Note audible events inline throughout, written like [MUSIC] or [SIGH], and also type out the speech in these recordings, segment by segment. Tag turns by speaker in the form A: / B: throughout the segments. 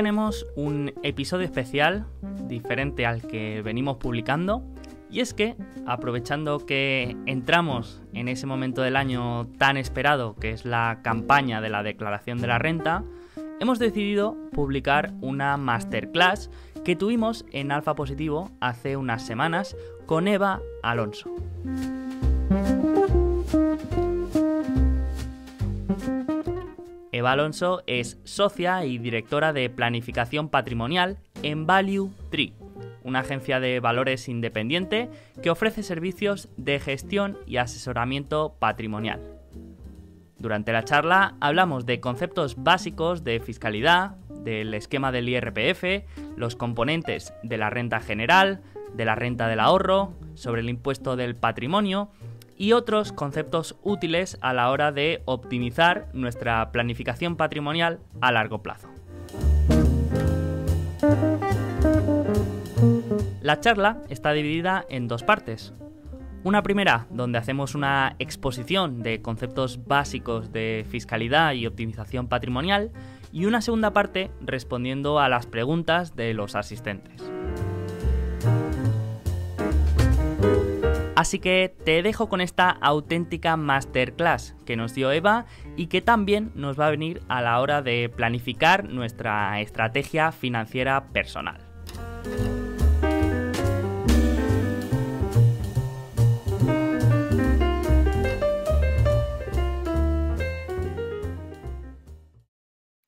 A: tenemos un episodio especial diferente al que venimos publicando. Y es que, aprovechando que entramos en ese momento del año tan esperado que es la campaña de la declaración de la renta, hemos decidido publicar una masterclass que tuvimos en Alfa Positivo hace unas semanas con Eva Alonso. Eva Alonso es socia y directora de planificación patrimonial en Value Tree, una agencia de valores independiente que ofrece servicios de gestión y asesoramiento patrimonial. Durante la charla hablamos de conceptos básicos de fiscalidad, del esquema del IRPF, los componentes de la renta general, de la renta del ahorro, sobre el impuesto del patrimonio y otros conceptos útiles a la hora de optimizar nuestra planificación patrimonial a largo plazo. La charla está dividida en dos partes. Una primera, donde hacemos una exposición de conceptos básicos de fiscalidad y optimización patrimonial, y una segunda parte respondiendo a las preguntas de los asistentes. Así que te dejo con esta auténtica masterclass que nos dio Eva y que también nos va a venir a la hora de planificar nuestra estrategia financiera personal.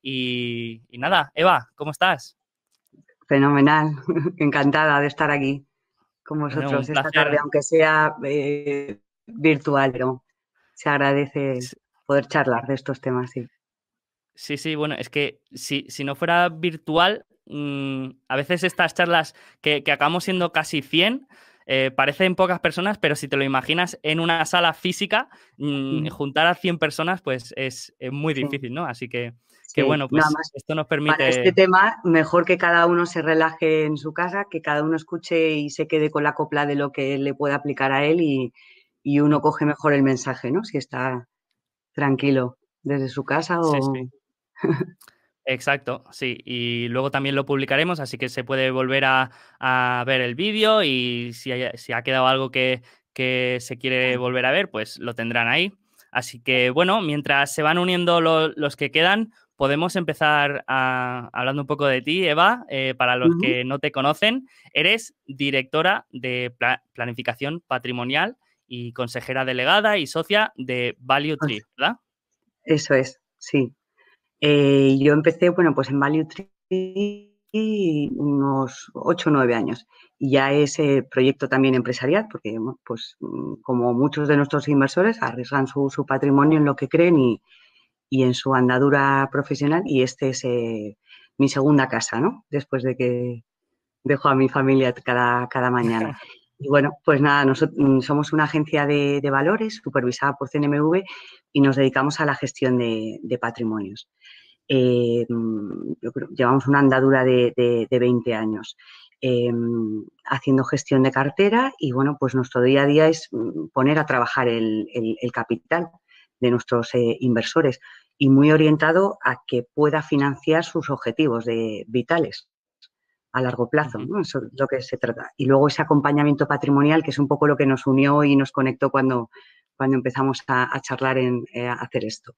A: Y, nada, Eva, ¿cómo estás?
B: Fenomenal, [LAUGHS] encantada de estar aquí con vosotros esta tarde, aunque
A: sea eh,
B: virtual, pero se agradece poder charlar de estos temas, sí.
A: Sí, sí, bueno, es que si, si no fuera virtual, mm, a veces estas charlas que, acabamos siendo casi 100, eh, parecen pocas personas, pero si te lo imaginas en una sala física, mm, mm. juntar a 100 personas, pues es, muy difícil, ¿no? Así que que bueno, pues esto nos permite... Para este
B: tema, mejor que cada uno se relaje en su casa, que cada uno escuche y se quede con la copla de lo que le pueda aplicar a él y, uno coge mejor el mensaje, ¿no? Si está tranquilo desde su casa o...
A: Exacto, sí. Y luego también lo publicaremos, así que se puede volver a, ver el vídeo y si, si ha quedado algo que, se quiere volver a ver, pues lo tendrán ahí. Así que bueno, mientras se van uniendo los que quedan, podemos empezar hablando un poco de ti, Eva. Eh, para los que no te conocen, eres directora de planificación patrimonial y consejera delegada y socia de Value pues Tree, ¿verdad?
B: Eso es, sí. Eh, yo empecé, bueno, pues en Value Tree unos 8 o 9 años. Y ya ese proyecto también empresarial, porque pues mm, como muchos de nuestros inversores arriesgan su patrimonio en lo que creen y, y en su andadura profesional y este es eh, mi segunda casa, Después de que dejo a mi familia cada, mañana. [LAUGHS] Y bueno, pues nada, mm, somos una agencia de, valores supervisada por CNMV y nos dedicamos a la gestión de, patrimonios. Eh, mm, llevamos una andadura de, 20 años em, haciendo gestión de cartera y bueno, pues nuestro día a día es mm, poner a trabajar el, capital de nuestros eh, inversores y muy orientado a que pueda financiar sus objetivos de, vitales a largo plazo, eso es lo que se trata. Y luego ese acompañamiento patrimonial, que es un poco lo que nos unió y nos conectó cuando, cuando empezamos a, charlar en eh, hacer esto.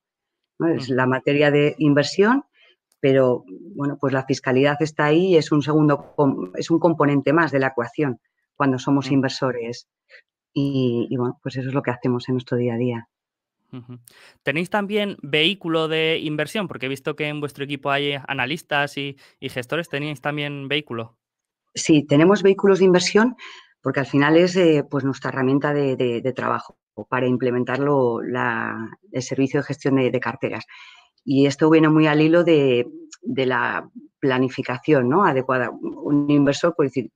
B: Es la materia de inversión, pero bueno, pues la fiscalidad está ahí es un segundo, es un componente más de la ecuación cuando somos inversores. Y, y bueno, pues eso es lo que hacemos en nuestro día a día.
A: ¿Tenéis también vehículo de inversión? Porque he visto que en vuestro equipo hay analistas y, gestores. ¿Tenéis también vehículo?
B: Sí, tenemos vehículos de inversión porque al final es eh, pues nuestra herramienta de, trabajo para implementar el servicio de gestión de, carteras. Y esto viene muy al hilo de, la planificación ¿no? adecuada. Un inversor puede decir,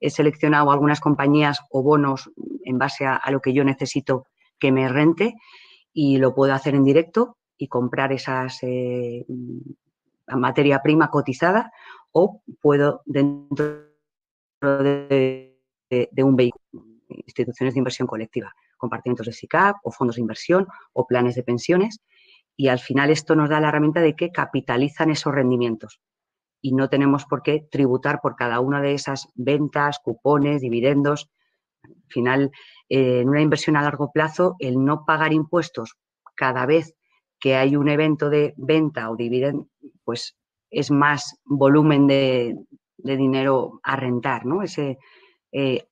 B: he seleccionado algunas compañías o bonos en base a lo que yo necesito que me rente y lo puedo hacer en directo y comprar esas eh, mm, materia prima cotizada o puedo dentro de, de un vehículo, instituciones de inversión colectiva, compartimentos de SICAP o fondos de inversión o planes de pensiones y al final esto nos da la herramienta de que capitalizan esos rendimientos y no tenemos por qué tributar por cada una de esas ventas, cupones, dividendos al final, eh, en una inversión a largo plazo, el no pagar impuestos cada vez que hay un evento de venta o dividendo, pues es más volumen de, dinero a rentar, ¿no? Ese eh,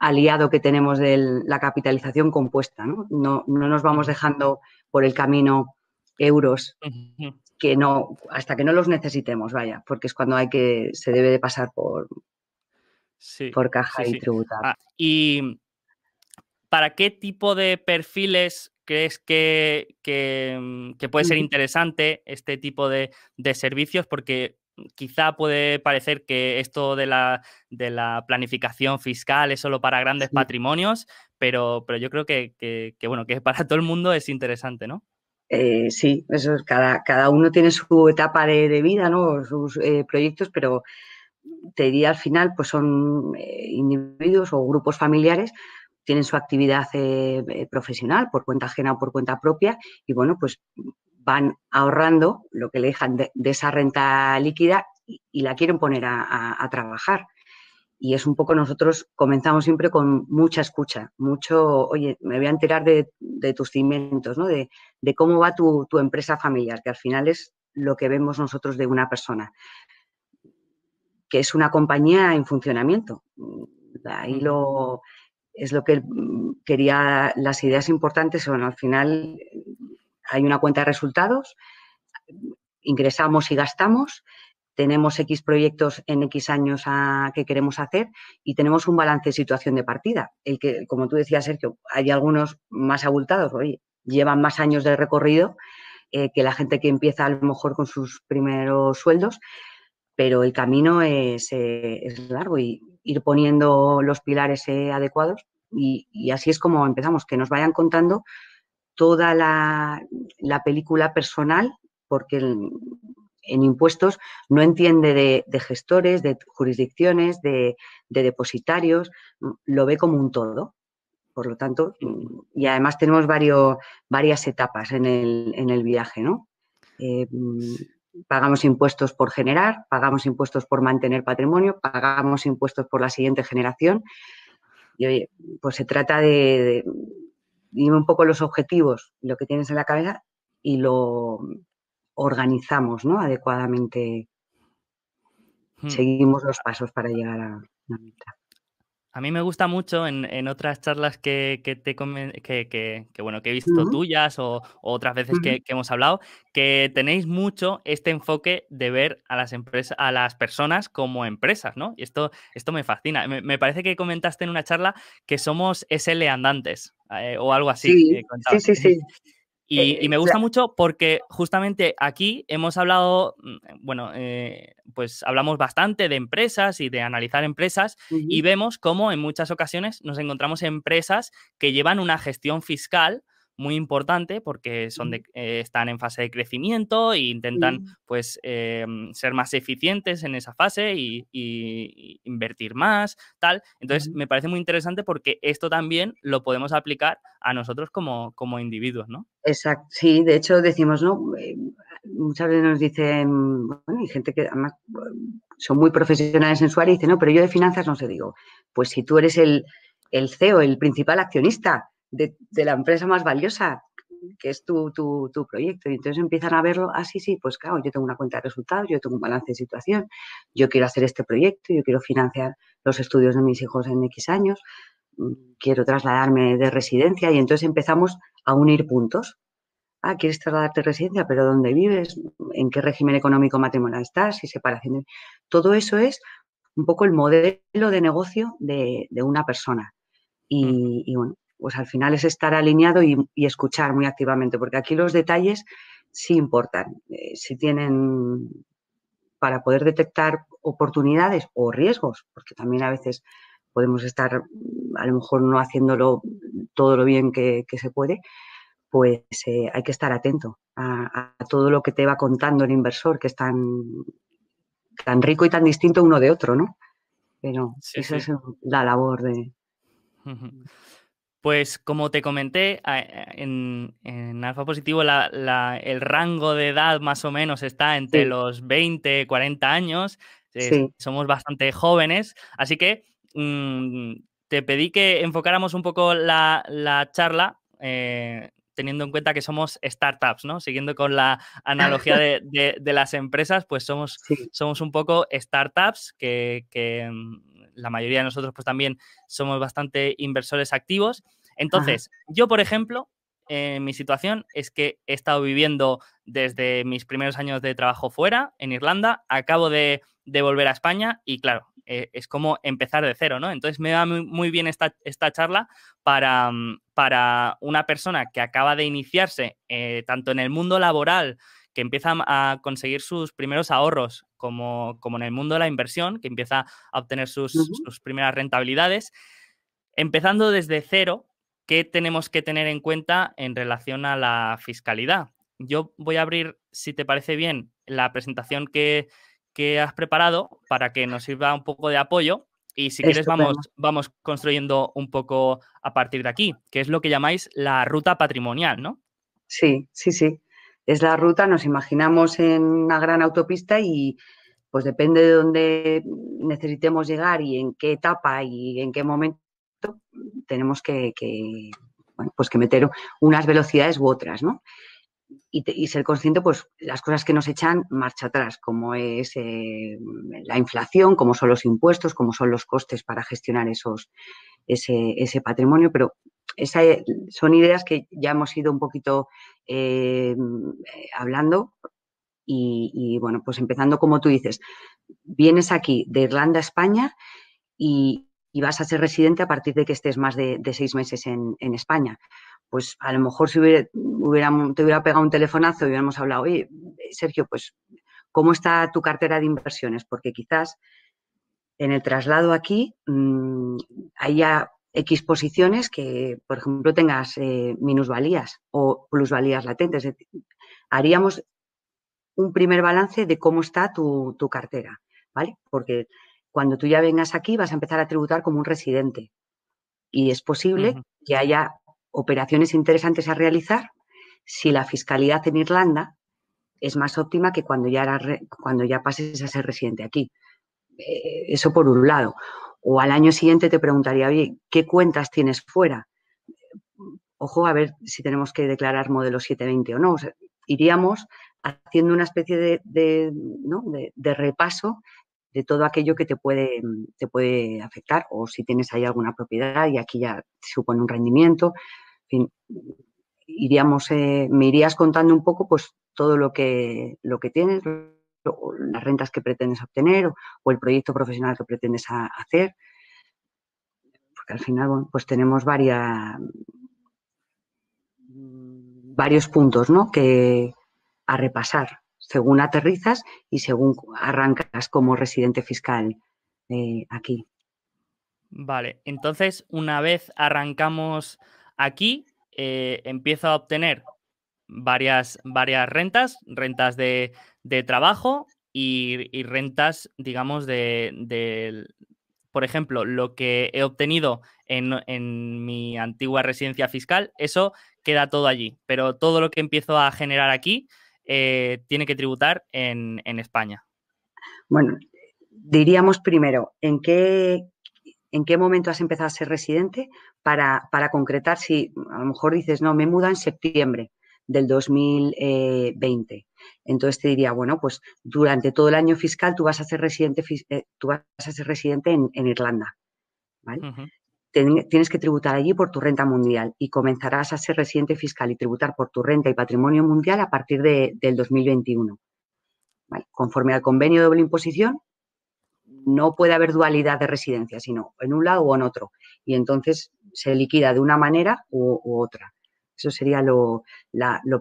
B: aliado que tenemos de la capitalización compuesta, ¿no? ¿no? No nos vamos dejando por el camino euros que no, hasta que no los necesitemos, vaya, porque es cuando hay que, se debe de pasar por, por caja y tributa. Ah,
A: y ¿para qué tipo de perfiles crees que, que, mm, puede ser interesante este tipo de, servicios? Porque mm, quizá puede parecer que esto de la, de la planificación fiscal es solo para grandes patrimonios, pero, pero yo creo que, que, bueno, [LAUGHS] para todo el mundo es interesante, ¿no?
B: Eh, sí, eso es, cada, cada uno tiene su etapa de, vida, ¿no? Sus eh, proyectos, pero te diría al final, pues son eh, individuos o grupos familiares tienen su actividad eh, eh, profesional por cuenta ajena o por cuenta propia y bueno, pues van ahorrando lo que le dejan de, esa renta líquida y, la quieren poner a, trabajar. Y es un poco nosotros comenzamos siempre con mucha escucha, mucho, oye, me voy a enterar de, tus cimientos, De, cómo va tu, tu empresa familiar, que al final es lo que vemos nosotros de una persona que es una compañía en funcionamiento. Mm, ahí lo, es lo que mm, quería, las ideas importantes son, al final hay una cuenta de resultados, ingresamos y gastamos, tenemos X proyectos en X años a, que queremos hacer y tenemos un balance de situación de partida. El que, como tú decías, Sergio, hay algunos más abultados, oye, llevan más años de recorrido eh, que la gente que empieza a lo mejor con sus primeros sueldos, pero el camino eh, es, largo y ir poniendo los pilares eh, adecuados y, así es como empezamos, que nos vayan contando toda la, película personal, porque en impuestos no entiende de, gestores, de jurisdicciones, de, depositarios, lo ve como un todo. Por lo tanto, y además tenemos varios, varias etapas en el, en el viaje, ¿no? Eh, pagamos impuestos por generar, pagamos impuestos por mantener patrimonio, pagamos impuestos por la siguiente generación. Y oye, pues se trata de, dime un poco los objetivos, lo que tienes en la cabeza y lo organizamos ¿no? adecuadamente. Hmm. Seguimos los pasos para llegar a la meta.
A: A mí me gusta mucho en, otras charlas que, te, que, que, bueno, que he visto tuyas o, otras veces que, hemos hablado, que tenéis mucho este enfoque de ver a las empresas, a las personas como empresas, ¿no? Y esto, esto me fascina. Me, parece que comentaste en una charla que somos SL andantes eh, o algo así. sí, eh, sí, sí. Eh, y, me gusta mucho porque justamente aquí hemos hablado, mm, eh, bueno, eh, pues hablamos bastante de empresas y de analizar empresas y vemos cómo en muchas ocasiones nos encontramos empresas que llevan una gestión fiscal muy importante porque son eh, están en fase de crecimiento e intentan pues, eh, ser más eficientes en esa fase y, invertir más, tal. Entonces, me parece muy interesante porque esto también lo podemos aplicar a nosotros como, individuos, ¿no?
B: Exacto, sí, de hecho decimos, ¿no? Eh, muchas veces nos dicen, bueno, hay gente que además son muy profesionales en su área y dicen, no, pero yo de finanzas no se digo, pues si tú eres el, el CEO, el principal accionista, de, la empresa más valiosa, que es tu, tu, proyecto. Y entonces empiezan a verlo, ah, sí, sí, pues claro, yo tengo una cuenta de resultados, yo tengo un balance de situación, yo quiero hacer este proyecto, yo quiero financiar los estudios de mis hijos en X años, mm, quiero trasladarme de residencia y entonces empezamos a unir puntos. Ah, quieres trasladarte de residencia, pero ¿dónde vives? ¿En qué régimen económico matrimonial estás? ¿Si separación? Todo eso es un poco el modelo de negocio de, una persona. Y, mm. y, bueno, pues al final es estar alineado y, escuchar muy activamente, porque aquí los detalles sí importan, eh, si tienen para poder detectar oportunidades o riesgos, porque también a veces podemos estar mm, a lo mejor no haciéndolo todo lo bien que, se puede, pues eh, hay que estar atento a, todo lo que te va contando el inversor, que es tan, tan rico y tan distinto uno de otro, ¿no? Pero esa es la labor de...
A: Pues como te comenté, eh, en, alfa positivo el rango de edad más o menos está entre los 20, y 40 años. Somos bastante jóvenes, así que mm, te pedí que enfocáramos un poco la, charla. Eh, teniendo en cuenta que somos startups, ¿no? Siguiendo con la analogía [LAUGHS] de, las empresas, pues somos, somos un poco startups que mm, la mayoría de nosotros pues también somos bastante inversores activos. Entonces, yo, por ejemplo, eh, mi situación es que he estado viviendo desde mis primeros años de trabajo fuera, en Irlanda, acabo de, volver a España y claro, eh, es como empezar de cero, ¿no? Entonces me va muy, bien esta, esta charla para, mm, para, una persona que acaba de iniciarse eh, tanto en el mundo laboral que empiezan a conseguir sus primeros ahorros, como, como en el mundo de la inversión, que empieza a obtener sus, primeras rentabilidades. Empezando desde cero, ¿qué tenemos que tener en cuenta en relación a la fiscalidad? Yo voy a abrir, si te parece bien, la presentación que, has preparado para que nos sirva un poco de apoyo y si quieres vamos, vamos construyendo un poco a partir de aquí, que es lo que llamáis la ruta patrimonial, ¿no?
B: Sí, sí, sí es la ruta, nos imaginamos en una gran autopista y pues depende de dónde necesitemos llegar y en qué etapa y en qué momento tenemos que, pues que meter unas velocidades u otras, ¿no? Y, ser consciente, pues, las cosas que nos echan marcha atrás, como es eh, la inflación, como son los impuestos, como son los costes para gestionar esos, ese, ese patrimonio, pero eh, son ideas que ya hemos ido un poquito eh, hablando y, bueno, pues empezando como tú dices, vienes aquí de Irlanda a España y, vas a ser residente a partir de que estés más de, seis meses en, España. Pues a lo mejor si hubiera, te hubiera pegado un telefonazo y hubiéramos hablado, oye, Sergio, pues, ¿cómo está tu cartera de inversiones? Porque quizás en el traslado aquí, mm, haya... X posiciones que, por ejemplo, tengas eh, minusvalías o plusvalías latentes. Haríamos un primer balance de cómo está tu, cartera, ¿vale? Porque cuando tú ya vengas aquí vas a empezar a tributar como un residente y es posible que haya operaciones interesantes a realizar si la fiscalidad en Irlanda es más óptima que cuando ya, cuando ya pases a ser residente aquí. Eh, eso por un lado. O al año siguiente te preguntaría, oye, ¿qué cuentas tienes fuera? Ojo, a ver si tenemos que declarar modelo 720 o no. O sea, iríamos haciendo una especie de, repaso de todo aquello que te puede, te puede afectar o si tienes ahí alguna propiedad y aquí ya supone un rendimiento. iríamos, eh, me irías contando un poco pues todo lo que, lo que tienes, las rentas que pretendes obtener o, el proyecto profesional que pretendes hacer. Porque al final, bueno, pues tenemos mm, varios puntos ¿no? que a repasar según aterrizas y según arrancas como residente fiscal eh, aquí.
A: Vale, entonces una vez arrancamos aquí, eh, empiezo a obtener varias, varias rentas, rentas de, de trabajo y, rentas, digamos, de, por ejemplo, lo que he obtenido en, en mi antigua residencia fiscal, eso queda todo allí, pero todo lo que empiezo a generar aquí eh, tiene que tributar en, en España.
B: Bueno, diríamos primero, ¿en qué, ¿en qué momento has empezado a ser residente? Para, para concretar si a lo mejor dices, no, me muda en septiembre del 2020. Entonces te diría, bueno, pues durante todo el año fiscal tú vas a ser residente, eh, tú vas a ser residente en, Irlanda. tienes que tributar allí por tu renta mundial y comenzarás a ser residente fiscal y tributar por tu renta y patrimonio mundial a partir de, del 2021. Conforme al convenio de doble imposición, no puede haber dualidad de residencia, sino en un lado o en otro. Y entonces se liquida de una manera u otra. Eso sería lo,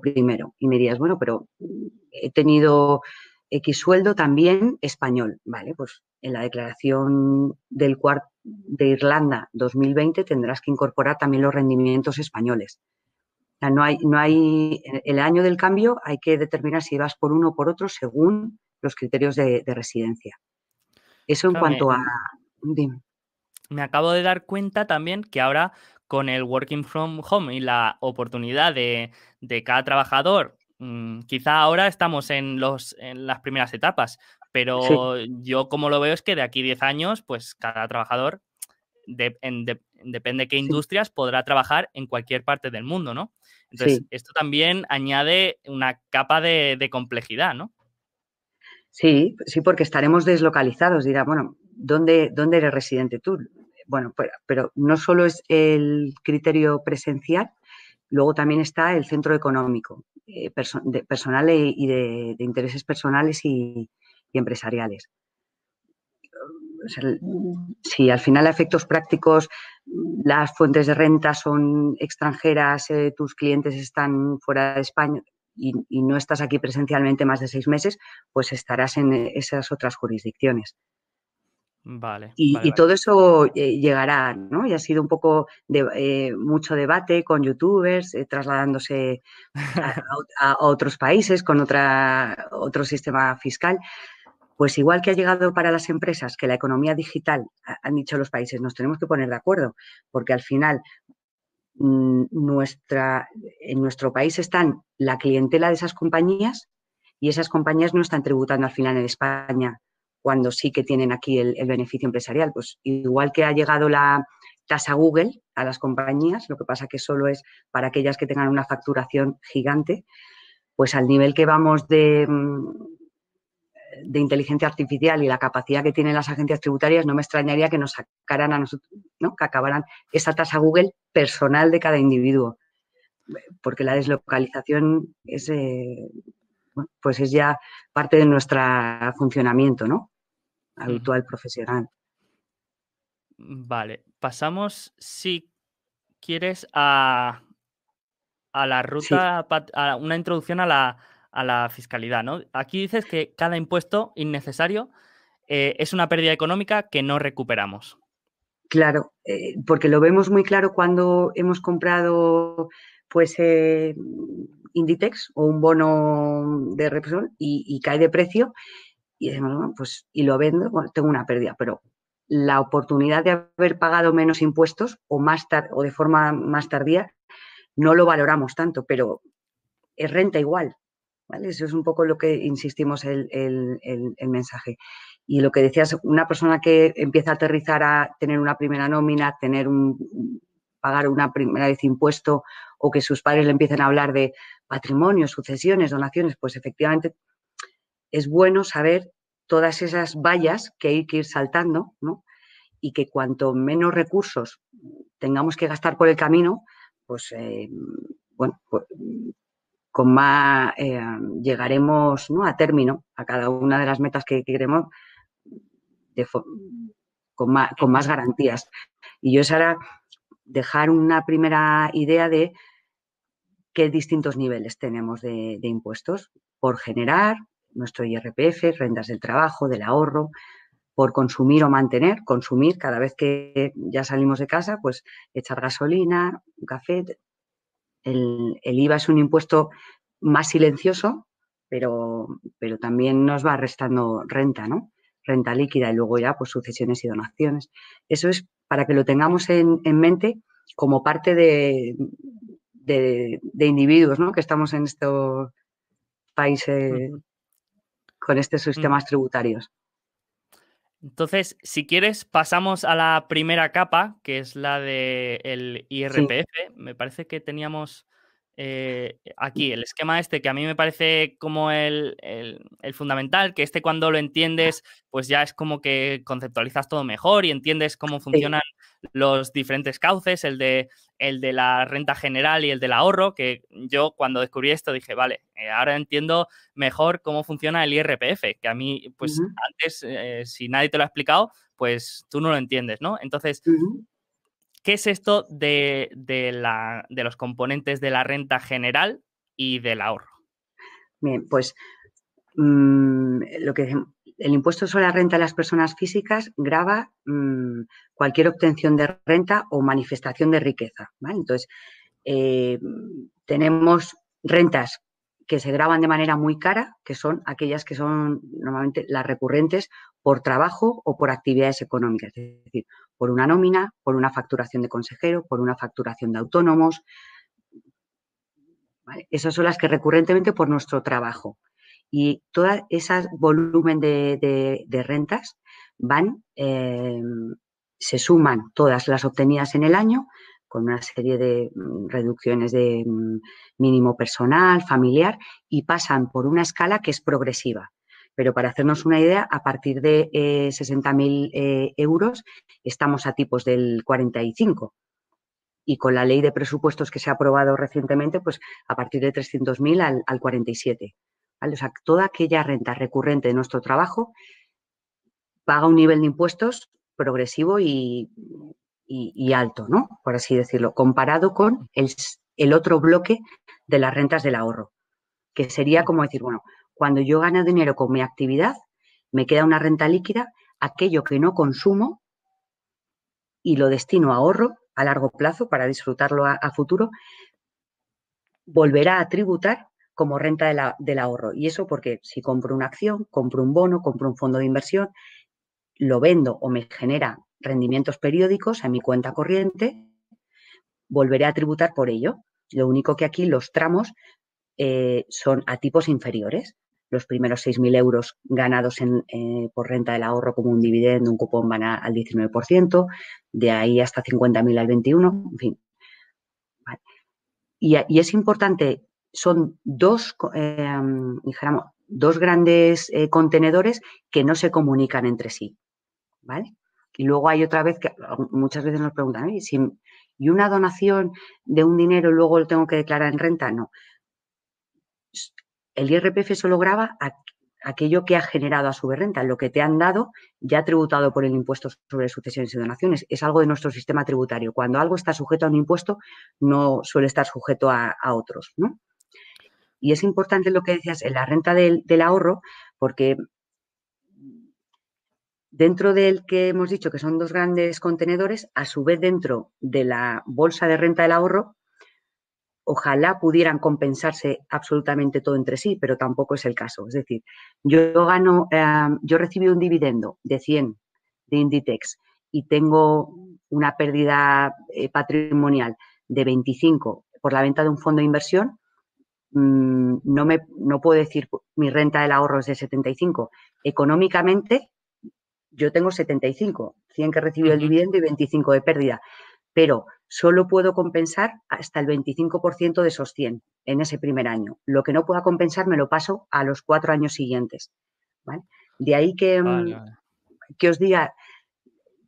B: primero. Y me dirías, bueno, pero he tenido X sueldo también español. Vale, pues en la declaración del cuarto de Irlanda 2020 tendrás que incorporar también los rendimientos españoles. No hay, no hay, el año del cambio hay que determinar si vas por uno o por otro según los criterios de, residencia. Eso en cuanto a...
A: Me acabo de dar cuenta también que ahora con el working from home y la oportunidad de, cada trabajador, mm, quizá ahora estamos en, los, en las primeras etapas, pero yo como lo veo es que de aquí 10 años, pues cada trabajador, depende de qué industrias, podrá trabajar en cualquier parte del mundo, ¿no? Entonces, esto también añade una capa de, de complejidad, ¿no?
B: Sí, sí, porque estaremos deslocalizados. Dirá, bueno, ¿dónde, dónde eres residente tú? bueno, pues, pero, no solo es el criterio presencial, luego también está el centro económico, eh, personal y de, intereses personales y, empresariales. si al final a efectos prácticos las fuentes de renta son extranjeras, eh, tus clientes están fuera de España y, no estás aquí presencialmente más de seis meses, pues estarás en eh, esas otras jurisdicciones.
A: Vale. Y, todo
B: eso eh, llegará, ¿no? Y ha sido un poco de, eh, mucho debate con youtubers, eh, trasladándose a, [LAUGHS] a, otros países con otra, otro sistema fiscal. Pues igual que ha llegado para las empresas que la economía digital, han dicho los países, nos tenemos que poner de acuerdo, porque al final mm, nuestra, en nuestro país están la clientela de esas compañías y esas compañías no están tributando al final en España cuando sí que tienen aquí el, beneficio empresarial. Pues igual que ha llegado la tasa Google a las compañías, lo que pasa que solo es para aquellas que tengan una facturación gigante, pues al nivel que vamos de, mm, inteligencia artificial y la capacidad que tienen las agencias tributarias, no me extrañaría que nos sacaran a nosotros, que acabaran esa tasa Google personal de cada individuo, porque la deslocalización es, eh, pues es ya parte de nuestro funcionamiento, ¿no? habitual profesional.
A: Mm, vale, pasamos, si quieres, a, la ruta, a una introducción a la, a la fiscalidad, ¿no? Aquí dices que cada impuesto innecesario eh, es una pérdida económica que no recuperamos.
B: Claro, eh, porque lo vemos muy claro cuando hemos comprado pues eh, Inditex o un bono de Repsol y, cae de precio y pues, y lo vendo, tengo una pérdida, pero la oportunidad de haber pagado menos impuestos o, más o de forma más tardía no lo valoramos tanto, pero es renta igual. Eso es un poco lo que insistimos en el, mensaje. Y lo que decías, una persona que empieza a aterrizar a tener una primera nómina, tener un pagar una primera vez impuesto o que sus padres le empiecen a hablar de patrimonio, sucesiones, donaciones, pues efectivamente es bueno saber todas esas vallas que hay que ir saltando, Y que cuanto menos recursos tengamos que gastar por el camino, pues, eh, bueno, pues, con más eh, llegaremos ¿no? a término a cada una de las metas que, queremos con, más, garantías. Y yo es ahora dejar una primera idea de qué distintos niveles tenemos de impuestos por generar, nuestro IRPF, rentas del trabajo, del ahorro, por consumir o mantener, consumir cada vez que ya salimos de casa, pues echar gasolina, un café. El, IVA es un impuesto más silencioso, pero, pero también nos va restando renta, ¿no? Renta líquida y luego ya pues sucesiones y donaciones. Eso es para que lo tengamos en, mente como parte de, individuos, ¿no? Que estamos en estos países con estos sistemas mm. tributarios.
A: Entonces, si quieres, pasamos a la primera capa, que es la del IRPF. Me parece que teníamos eh, aquí mm. el esquema este, que a mí me parece como el, fundamental, que este cuando lo entiendes, pues ya es como que conceptualizas todo mejor y entiendes cómo funcionan los diferentes cauces, el de, el de la renta general y el del ahorro, que yo cuando descubrí esto dije, vale, eh, ahora entiendo mejor cómo funciona el IRPF, que a mí, pues antes, eh, si nadie te lo ha explicado, pues tú no lo entiendes, ¿no? Entonces, ¿qué es esto de, la, de los componentes de la renta general y del ahorro?
B: Bien, pues mm, lo que el impuesto sobre la renta de las personas físicas grava mm, cualquier obtención de renta o manifestación de riqueza. Entonces, eh, tenemos rentas que se graban de manera muy cara, que son aquellas que son normalmente las recurrentes por trabajo o por actividades económicas, es decir, por una nómina, por una facturación de consejero, por una facturación de autónomos. Esas son las que recurrentemente por nuestro trabajo. Y todo ese volumen de, rentas van, em, se suman todas las obtenidas en el año con una serie de mm, reducciones de mm, mínimo personal, familiar, y pasan por una escala que es progresiva. Pero para hacernos una idea, a partir de eh, 60.000 eh, euros estamos a tipos del 45. Y con la ley de presupuestos que se ha aprobado recientemente, pues a partir de 300.000 al, al 47. O sea, toda aquella renta recurrente de nuestro trabajo paga un nivel de impuestos progresivo y, alto, ¿no? Por así decirlo, comparado con el, otro bloque de las rentas del ahorro, que sería como decir, bueno, cuando yo gano dinero con mi actividad, me queda una renta líquida, aquello que no consumo y lo destino a ahorro a largo plazo para disfrutarlo a futuro, volverá a tributar como renta del ahorro. Y eso porque si compro una acción, compro un bono, compro un fondo de inversión, lo vendo o me genera rendimientos periódicos a mi cuenta corriente, volveré a tributar por ello. Lo único que aquí los tramos eh, son a tipos inferiores. Los primeros 6.000 euros ganados eh, por renta del ahorro como un dividendo, un cupón van al 19%, de ahí hasta 50.000 al 21%, en fin. y es importante son dos, em, dos grandes eh, contenedores que no se comunican entre sí. ¿Vale? Y luego hay otra vez que muchas veces nos preguntan, ¿y, si, una donación de un dinero luego lo tengo que declarar en renta? No. El IRPF solo graba aquello que ha generado a su renta, lo que te han dado ya tributado por el impuesto sobre sucesiones y donaciones. Es algo de nuestro sistema tributario. Cuando algo está sujeto a un impuesto, no suele estar sujeto a, a otros. ¿no? Y es importante lo que decías, en la renta del, ahorro, porque dentro del que hemos dicho que son dos grandes contenedores, a su vez dentro de la bolsa de renta del ahorro, ojalá pudieran compensarse absolutamente todo entre sí, pero tampoco es el caso. Es decir, yo gano, eh, yo recibí un dividendo de 100 de Inditex y tengo una pérdida eh, patrimonial de 25 por la venta de un fondo de inversión, Mm, no, me, no puedo decir mi renta del ahorro es de 75. Económicamente, yo tengo 75, 100 que recibió el dividendo y 25 de pérdida, pero solo puedo compensar hasta el 25% de esos 100 en ese primer año. Lo que no pueda compensar me lo paso a los cuatro años siguientes. ¿vale? De ahí que, mm, que os diga,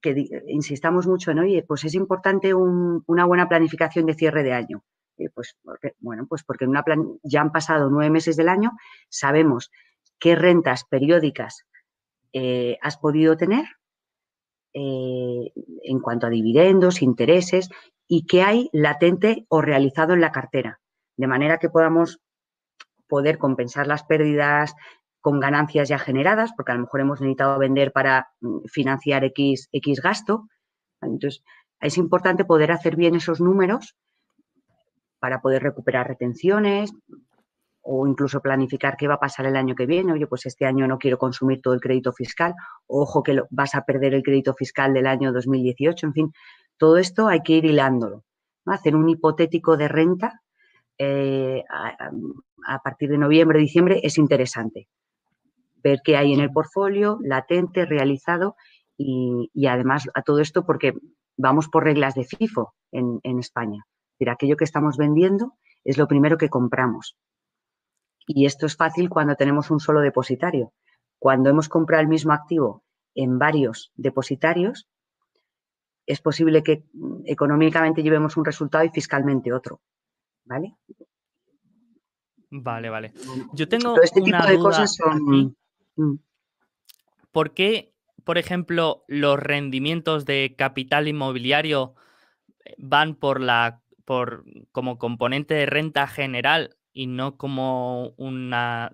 B: que insistamos mucho en, oye, pues es importante una buena planificación de cierre de año pues, porque, bueno, pues porque en una plan ya han pasado nueve meses del año, sabemos qué rentas periódicas eh, has podido tener eh, en cuanto a dividendos, intereses y qué hay latente o realizado en la cartera, de manera que podamos poder compensar las pérdidas con ganancias ya generadas, porque a lo mejor hemos necesitado vender para mm, financiar X, X gasto. Entonces, es importante poder hacer bien esos números para poder recuperar retenciones o incluso planificar qué va a pasar el año que viene. Oye, pues este año no quiero consumir todo el crédito fiscal. Ojo que vas a perder el crédito fiscal del año 2018. En fin, todo esto hay que ir hilándolo. Hacer un hipotético de renta eh, a, partir de noviembre, diciembre es interesante. Ver qué hay en el portfolio, latente, realizado y, además a todo esto porque vamos por reglas de FIFO en España aquello que estamos vendiendo es lo primero que compramos. Y esto es fácil cuando tenemos un solo depositario. Cuando hemos comprado el mismo activo en varios depositarios, es posible que mm, económicamente llevemos un resultado y fiscalmente otro.
A: ¿Vale? Vale, vale. Yo tengo. este tipo de cosas
B: son. Mm.
A: ¿Por qué, por ejemplo, los rendimientos de capital inmobiliario van por la por, como componente de renta general y no como una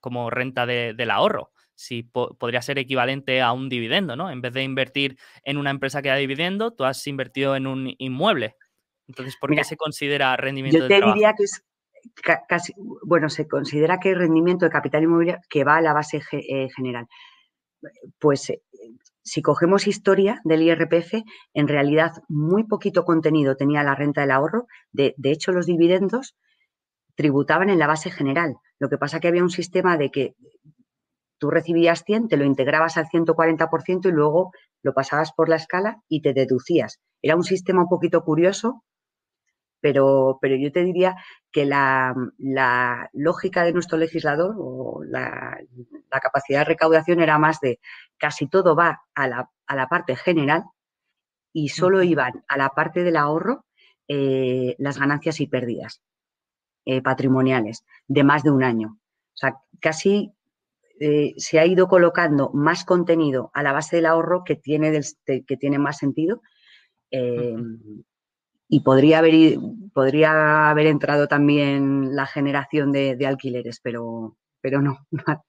A: como renta de, del ahorro. Si podría ser equivalente a un dividendo, ¿no? En vez de invertir en una empresa que da dividendo, tú has invertido en un inmueble. Entonces, ¿por qué se considera rendimiento yo te diría
B: que es casi, bueno, se considera que el rendimiento de capital inmobiliario que va a la base eh, general. Pues eh, si cogemos historia del IRPF, en realidad muy poquito contenido tenía la renta del ahorro. De, hecho, los dividendos tributaban en la base general. Lo que pasa que había un sistema de que tú recibías 100, te lo integrabas al 140% y luego lo pasabas por la escala y te deducías. Era un sistema un poquito curioso pero, yo te diría que la, lógica de nuestro legislador o la, capacidad de recaudación era más de casi todo va a la, parte general y solo iban a la parte del ahorro eh, las ganancias y pérdidas eh, patrimoniales de más de un año. O sea, casi eh, se ha ido colocando más contenido a la base del ahorro que tiene, que tiene más sentido y podría haber, podría haber entrado también la generación de, alquileres, pero, pero no, [LAUGHS]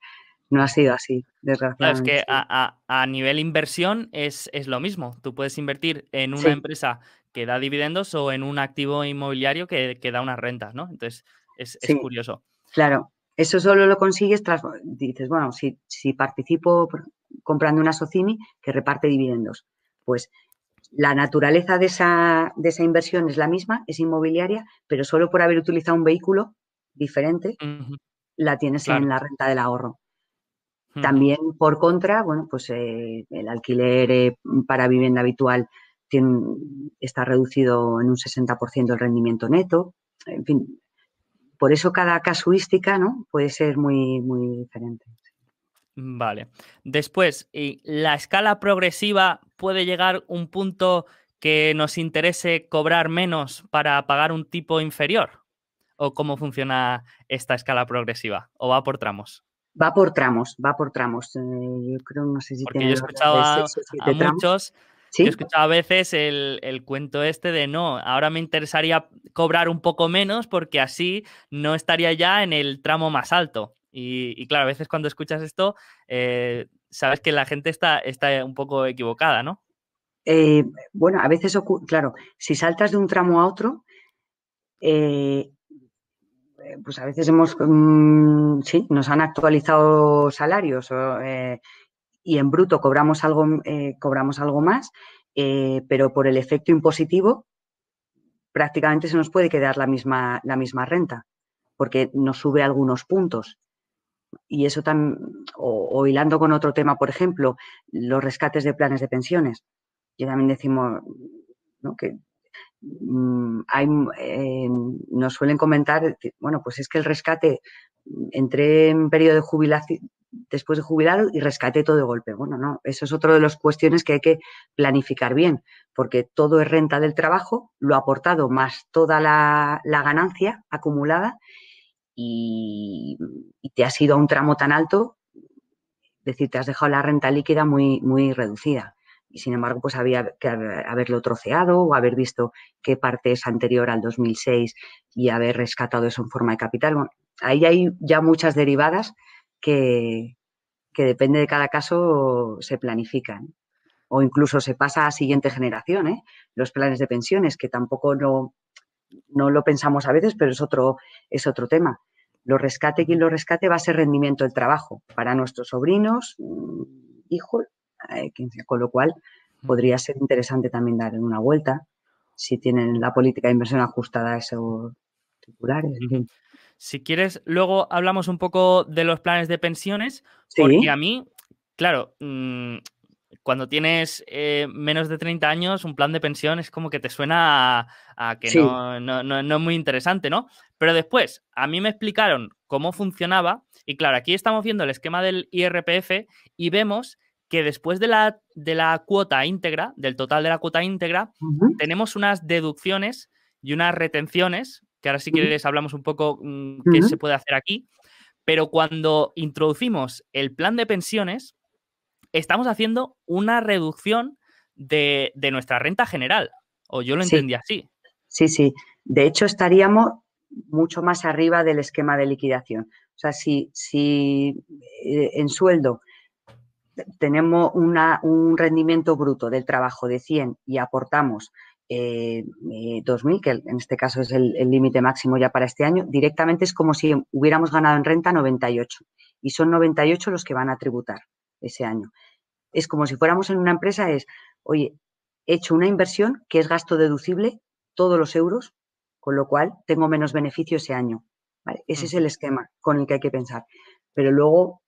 B: no ha, sido así, desgraciadamente. es que
A: a, nivel inversión es, lo mismo. Tú puedes invertir en una empresa que da dividendos o en un activo inmobiliario que, que da unas rentas, ¿no? Entonces, es, curioso.
B: Claro, eso solo lo consigues tras, dices, bueno, si, participo comprando una Socimi que reparte dividendos, pues la naturaleza de esa, de esa, inversión es la misma, es inmobiliaria, pero solo por haber utilizado un vehículo diferente, la tienes en la renta del ahorro. También por contra, bueno, pues eh, el alquiler eh, para vivienda habitual tiene, está reducido en un 60% el rendimiento neto. En fin, por eso cada casuística ¿no? puede ser muy, muy
A: diferente. Vale. Después, ¿la escala progresiva puede llegar un punto que nos interese cobrar menos para pagar un tipo inferior? ¿O cómo funciona esta escala progresiva? ¿O va por tramos?
B: Va por tramos, va por tramos. Eh, yo creo, no sé si Porque yo he escuchado a, muchos,
A: he escuchado a veces el, cuento este de no, ahora me interesaría cobrar un poco menos porque así no estaría ya en el tramo más alto. Y, claro, a veces cuando escuchas esto, eh, sabes que la gente está, está un poco equivocada, ¿no?
B: Eh, bueno, a veces ocurre, claro, si saltas de un tramo a otro, eh, eh, pues a veces hemos, mm, sí, nos han actualizado salarios y en bruto cobramos algo, cobramos algo más, pero por el efecto impositivo prácticamente se nos puede quedar la misma, la misma renta, porque nos sube algunos puntos y eso también, o, hilando con otro tema, por ejemplo, los rescates de planes de pensiones. Yo también decimos que mm, eh, nos suelen comentar, bueno, pues es que el rescate, entré en periodo de jubilación, después de jubilado y rescate todo de golpe. Bueno, no, eso es otra de las cuestiones que hay que planificar bien, porque todo es renta del trabajo, lo aportado más toda la, la ganancia acumulada y, te has ido a un tramo tan alto, es decir, te has dejado la renta líquida muy, muy reducida. Y sin embargo, pues había que haberlo troceado o haber visto qué parte es anterior al 2006 y haber rescatado eso en forma de capital. Bueno, ahí hay ya muchas derivadas que, depende de cada caso se planifican o incluso se pasa a siguiente generación, ¿eh? los planes de pensiones, que tampoco no, no lo pensamos a veces, pero es otro, es otro tema. Lo rescate quien lo rescate va a ser rendimiento del trabajo para nuestros sobrinos, mm, hijos, eh, con lo cual mm. podría ser interesante también dar una vuelta si tienen la política de inversión ajustada a esos titulares.
A: Si quieres, luego hablamos un poco de los planes de pensiones, porque a mí, claro, mm, cuando tienes eh, menos de 30 años, un plan de pensión es como que te suena a, que no, es muy interesante, ¿no? Pero después, a mí me explicaron cómo funcionaba y claro, aquí estamos viendo el esquema del IRPF y vemos que después de la, de la cuota íntegra, del total de la cuota íntegra, tenemos unas deducciones y unas retenciones, que ahora sí que les hablamos un poco mm, qué se puede hacer aquí, pero cuando introducimos el plan de pensiones, estamos haciendo una reducción de, nuestra renta general. O yo lo así.
B: Sí, sí. De hecho, estaríamos mucho más
A: arriba del esquema de liquidación. O sea, si, si
B: eh, en sueldo tenemos una, un rendimiento bruto del trabajo de 100 y aportamos 2.000, eh, eh, que en este caso es el límite máximo ya para este año, directamente es como si hubiéramos ganado en renta 98 y son 98 los que van a tributar ese año es como si fuéramos en una empresa, es, oye, he hecho una inversión que es gasto deducible, todos los euros, con lo cual tengo menos beneficio ese año. Ese es el esquema con el que hay que pensar. Pero luego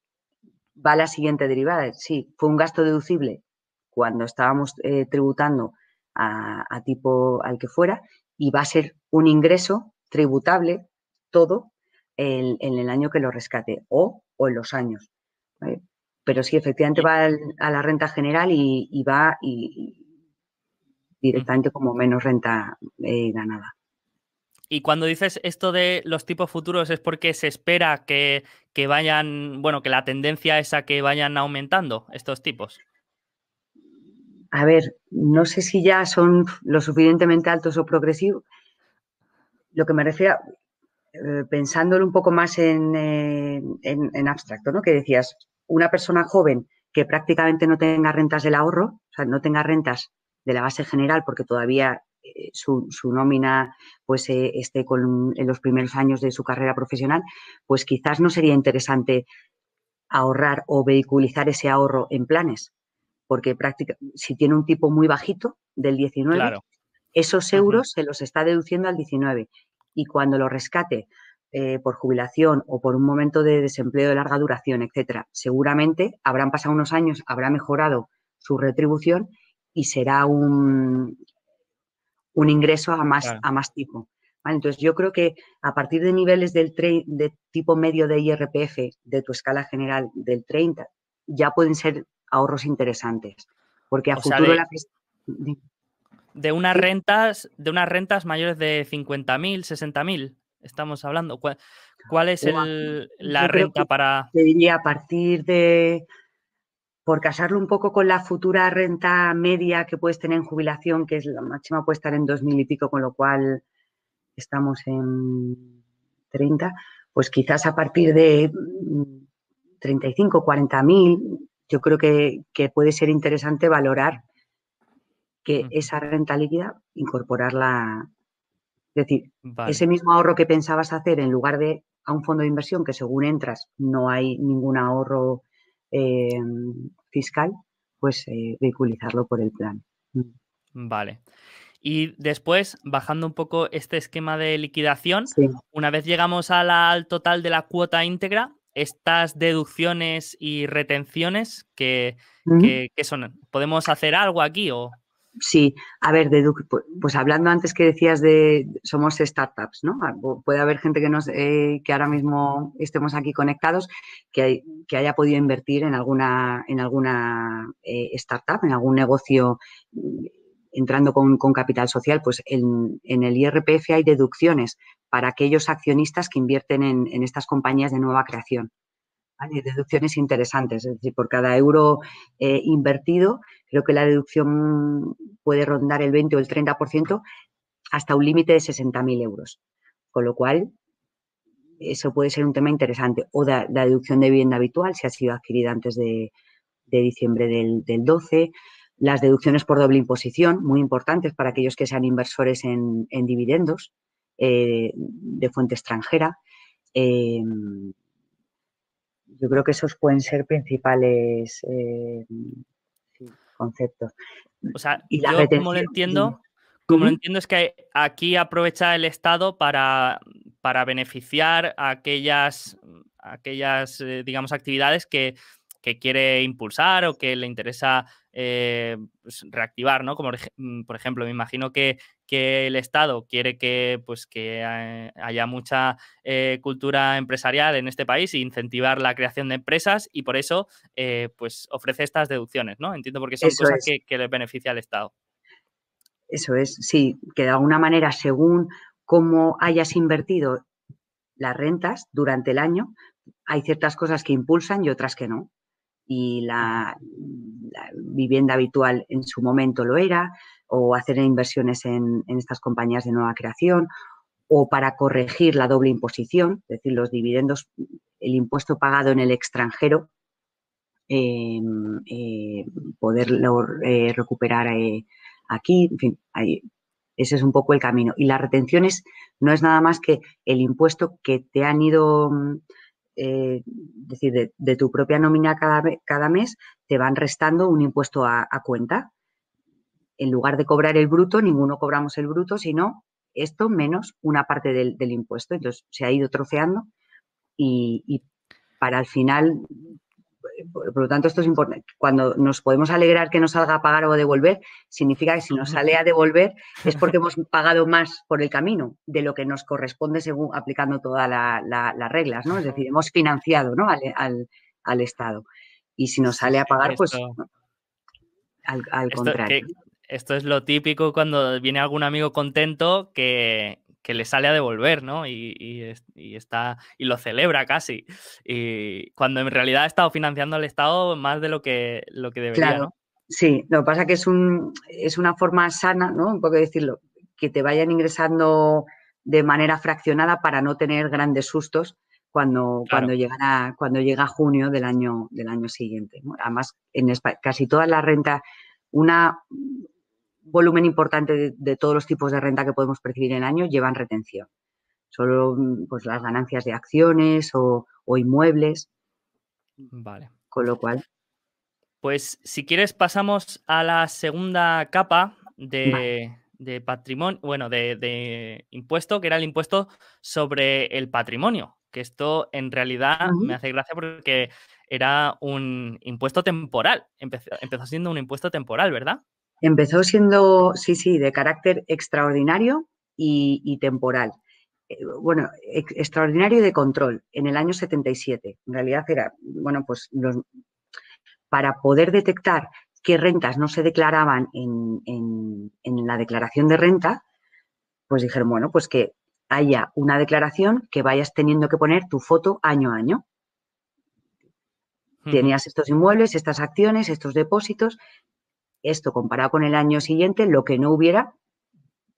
B: va la siguiente derivada. Sí, fue un gasto deducible cuando estábamos eh, tributando a, tipo al que fuera y va a ser un ingreso tributable todo en, el año que lo rescate o, o en los años pero sí, efectivamente va a la renta general y, va directamente como menos renta eh, ganada.
A: Y cuando dices esto de los tipos futuros es porque se espera que, vayan, bueno, que la tendencia es a que vayan aumentando estos tipos.
B: A ver, no sé si ya son lo suficientemente altos o progresivos. Lo que me refiero, eh, pensándolo un poco más eh, en, en abstracto, ¿no? Que decías, una persona joven que prácticamente no tenga rentas del ahorro, o sea, no tenga rentas de la base general porque todavía eh, su, nómina pues eh, esté con, en los primeros años de su carrera profesional, pues quizás no sería interesante ahorrar o vehiculizar ese ahorro en planes, porque práctica, si tiene un tipo muy bajito del 19, esos euros se los está deduciendo al 19 y cuando lo rescate eh, por jubilación o por un momento de desempleo de larga duración, etcétera, seguramente habrán pasado unos años, habrá mejorado su retribución y será un, un ingreso a más, a más tipo. Entonces, yo creo que a partir de niveles del de tipo medio de IRPF de tu escala general del 30, ya pueden ser ahorros interesantes. Porque a futuro de,
A: la... unas rentas, de unas rentas mayores de 50.000, 60.000 estamos hablando? ¿Cuál, cuál es la renta para...?
B: a partir de... Por casarlo un poco con la futura renta media que puedes tener en jubilación, que es la máxima puede estar en mil y pico, con lo cual estamos en 30, pues quizás a partir de 35, mm, 40 mil, yo creo que, que, puede ser interesante valorar que esa renta líquida, incorporarla es decir, ese mismo ahorro que pensabas hacer en lugar de a un fondo de inversión que según entras no hay ningún ahorro em, fiscal, pues eh, vehiculizarlo por el plan.
A: Mm. Vale. Y después, bajando un poco este esquema de liquidación, una vez llegamos al total de la cuota íntegra, estas deducciones y retenciones, que, son? ¿Podemos hacer algo aquí o...?
B: Sí, a ver, pues hablando antes que decías de somos startups, ¿no? Ah, puede haber gente que nos eh, que ahora mismo estemos aquí conectados que, haya podido invertir en alguna en alguna eh, startup, en algún negocio mm, entrando con, capital social, pues en, el IRPF hay deducciones para aquellos accionistas que invierten en estas compañías de nueva creación. Hay deducciones interesantes, es decir, por cada euro eh, invertido, creo que la deducción puede rondar el 20 o el 30% hasta un límite de 60.000 euros. Con lo cual, eso puede ser un tema interesante. O la deducción de vivienda habitual, si ha sido adquirida antes de, diciembre del, 12. Las deducciones por doble imposición, muy importantes para aquellos que sean inversores en, dividendos eh, de fuente extranjera. Eh, yo creo que esos pueden ser principales eh, conceptos.
A: O sea, yo como lo entiendo, como entiendo es que aquí aprovecha el Estado para, para beneficiar aquellas, aquellas, eh, digamos, actividades que, quiere impulsar o que le interesa eh, pues, reactivar, ¿no? Como mm, por ejemplo, me imagino que que el Estado quiere que, pues, que haya mucha eh, cultura empresarial en este país e incentivar la creación de empresas y por eso eh, pues, ofrece estas deducciones, ¿no? Entiendo porque son cosas que, le beneficia al Estado.
B: Eso es, sí, que de alguna manera, según cómo hayas invertido las rentas durante el año, hay ciertas cosas que impulsan y otras que no. Y la vivienda habitual en su momento lo era, o hacer inversiones en, estas compañías de nueva creación o para corregir la doble imposición, es decir, los dividendos, el impuesto pagado en el extranjero, em, eh, poderlo eh, recuperar eh, aquí, en fin, ese es un poco el camino. Y las retenciones no es nada más que el impuesto que te han ido, mm, decir, de, tu propia nómina cada, mes, te van restando un impuesto a cuenta, en lugar de cobrar el bruto, ninguno cobramos el bruto, sino esto menos una parte del, impuesto. Entonces se ha ido troceando y, para el final, por, lo tanto, esto es importante. Cuando nos podemos alegrar que nos salga a pagar o a devolver, significa que si nos sale a devolver es porque [LAUGHS] hemos pagado más por el camino de lo que nos corresponde según aplicando todas las reglas, ¿no? Es decir, hemos financiado al, Estado. Y si nos sale a pagar, pues al, contrario
A: esto es lo típico cuando viene algún amigo contento que, le sale a devolver, ¿no? Y, está, y lo celebra casi. Y cuando en realidad ha estado financiando al Estado más de lo que, lo que debería, claro.
B: ¿no? Sí, lo que pasa que es, un, es una forma sana, ¿no? Un poco decirlo, que te vayan ingresando de manera fraccionada para no tener grandes sustos cuando, cuando, cuando llega junio del año, del año siguiente. Además, en casi toda la renta una, volumen importante de, todos los tipos de renta que podemos percibir en el año llevan retención. Solo mm, pues, las ganancias de acciones o, inmuebles. Vale. Con lo cual.
A: Pues si quieres pasamos a la segunda capa de, patrimonio, bueno, de, impuesto, que era el impuesto sobre el patrimonio. Que esto en realidad me hace gracia porque era un impuesto temporal. empezó siendo un impuesto temporal, ¿verdad?
B: Empezó siendo, sí, sí, de carácter extraordinario y, temporal. Eh, bueno, extraordinario de control en el año 77. En realidad era, bueno, pues para poder detectar qué rentas no se declaraban en, en la declaración de renta, pues dijeron, bueno, pues que haya una declaración que vayas teniendo que poner tu foto año a año. Tenías estos inmuebles, estas acciones, estos depósitos, esto comparado con el año siguiente, lo que no hubiera,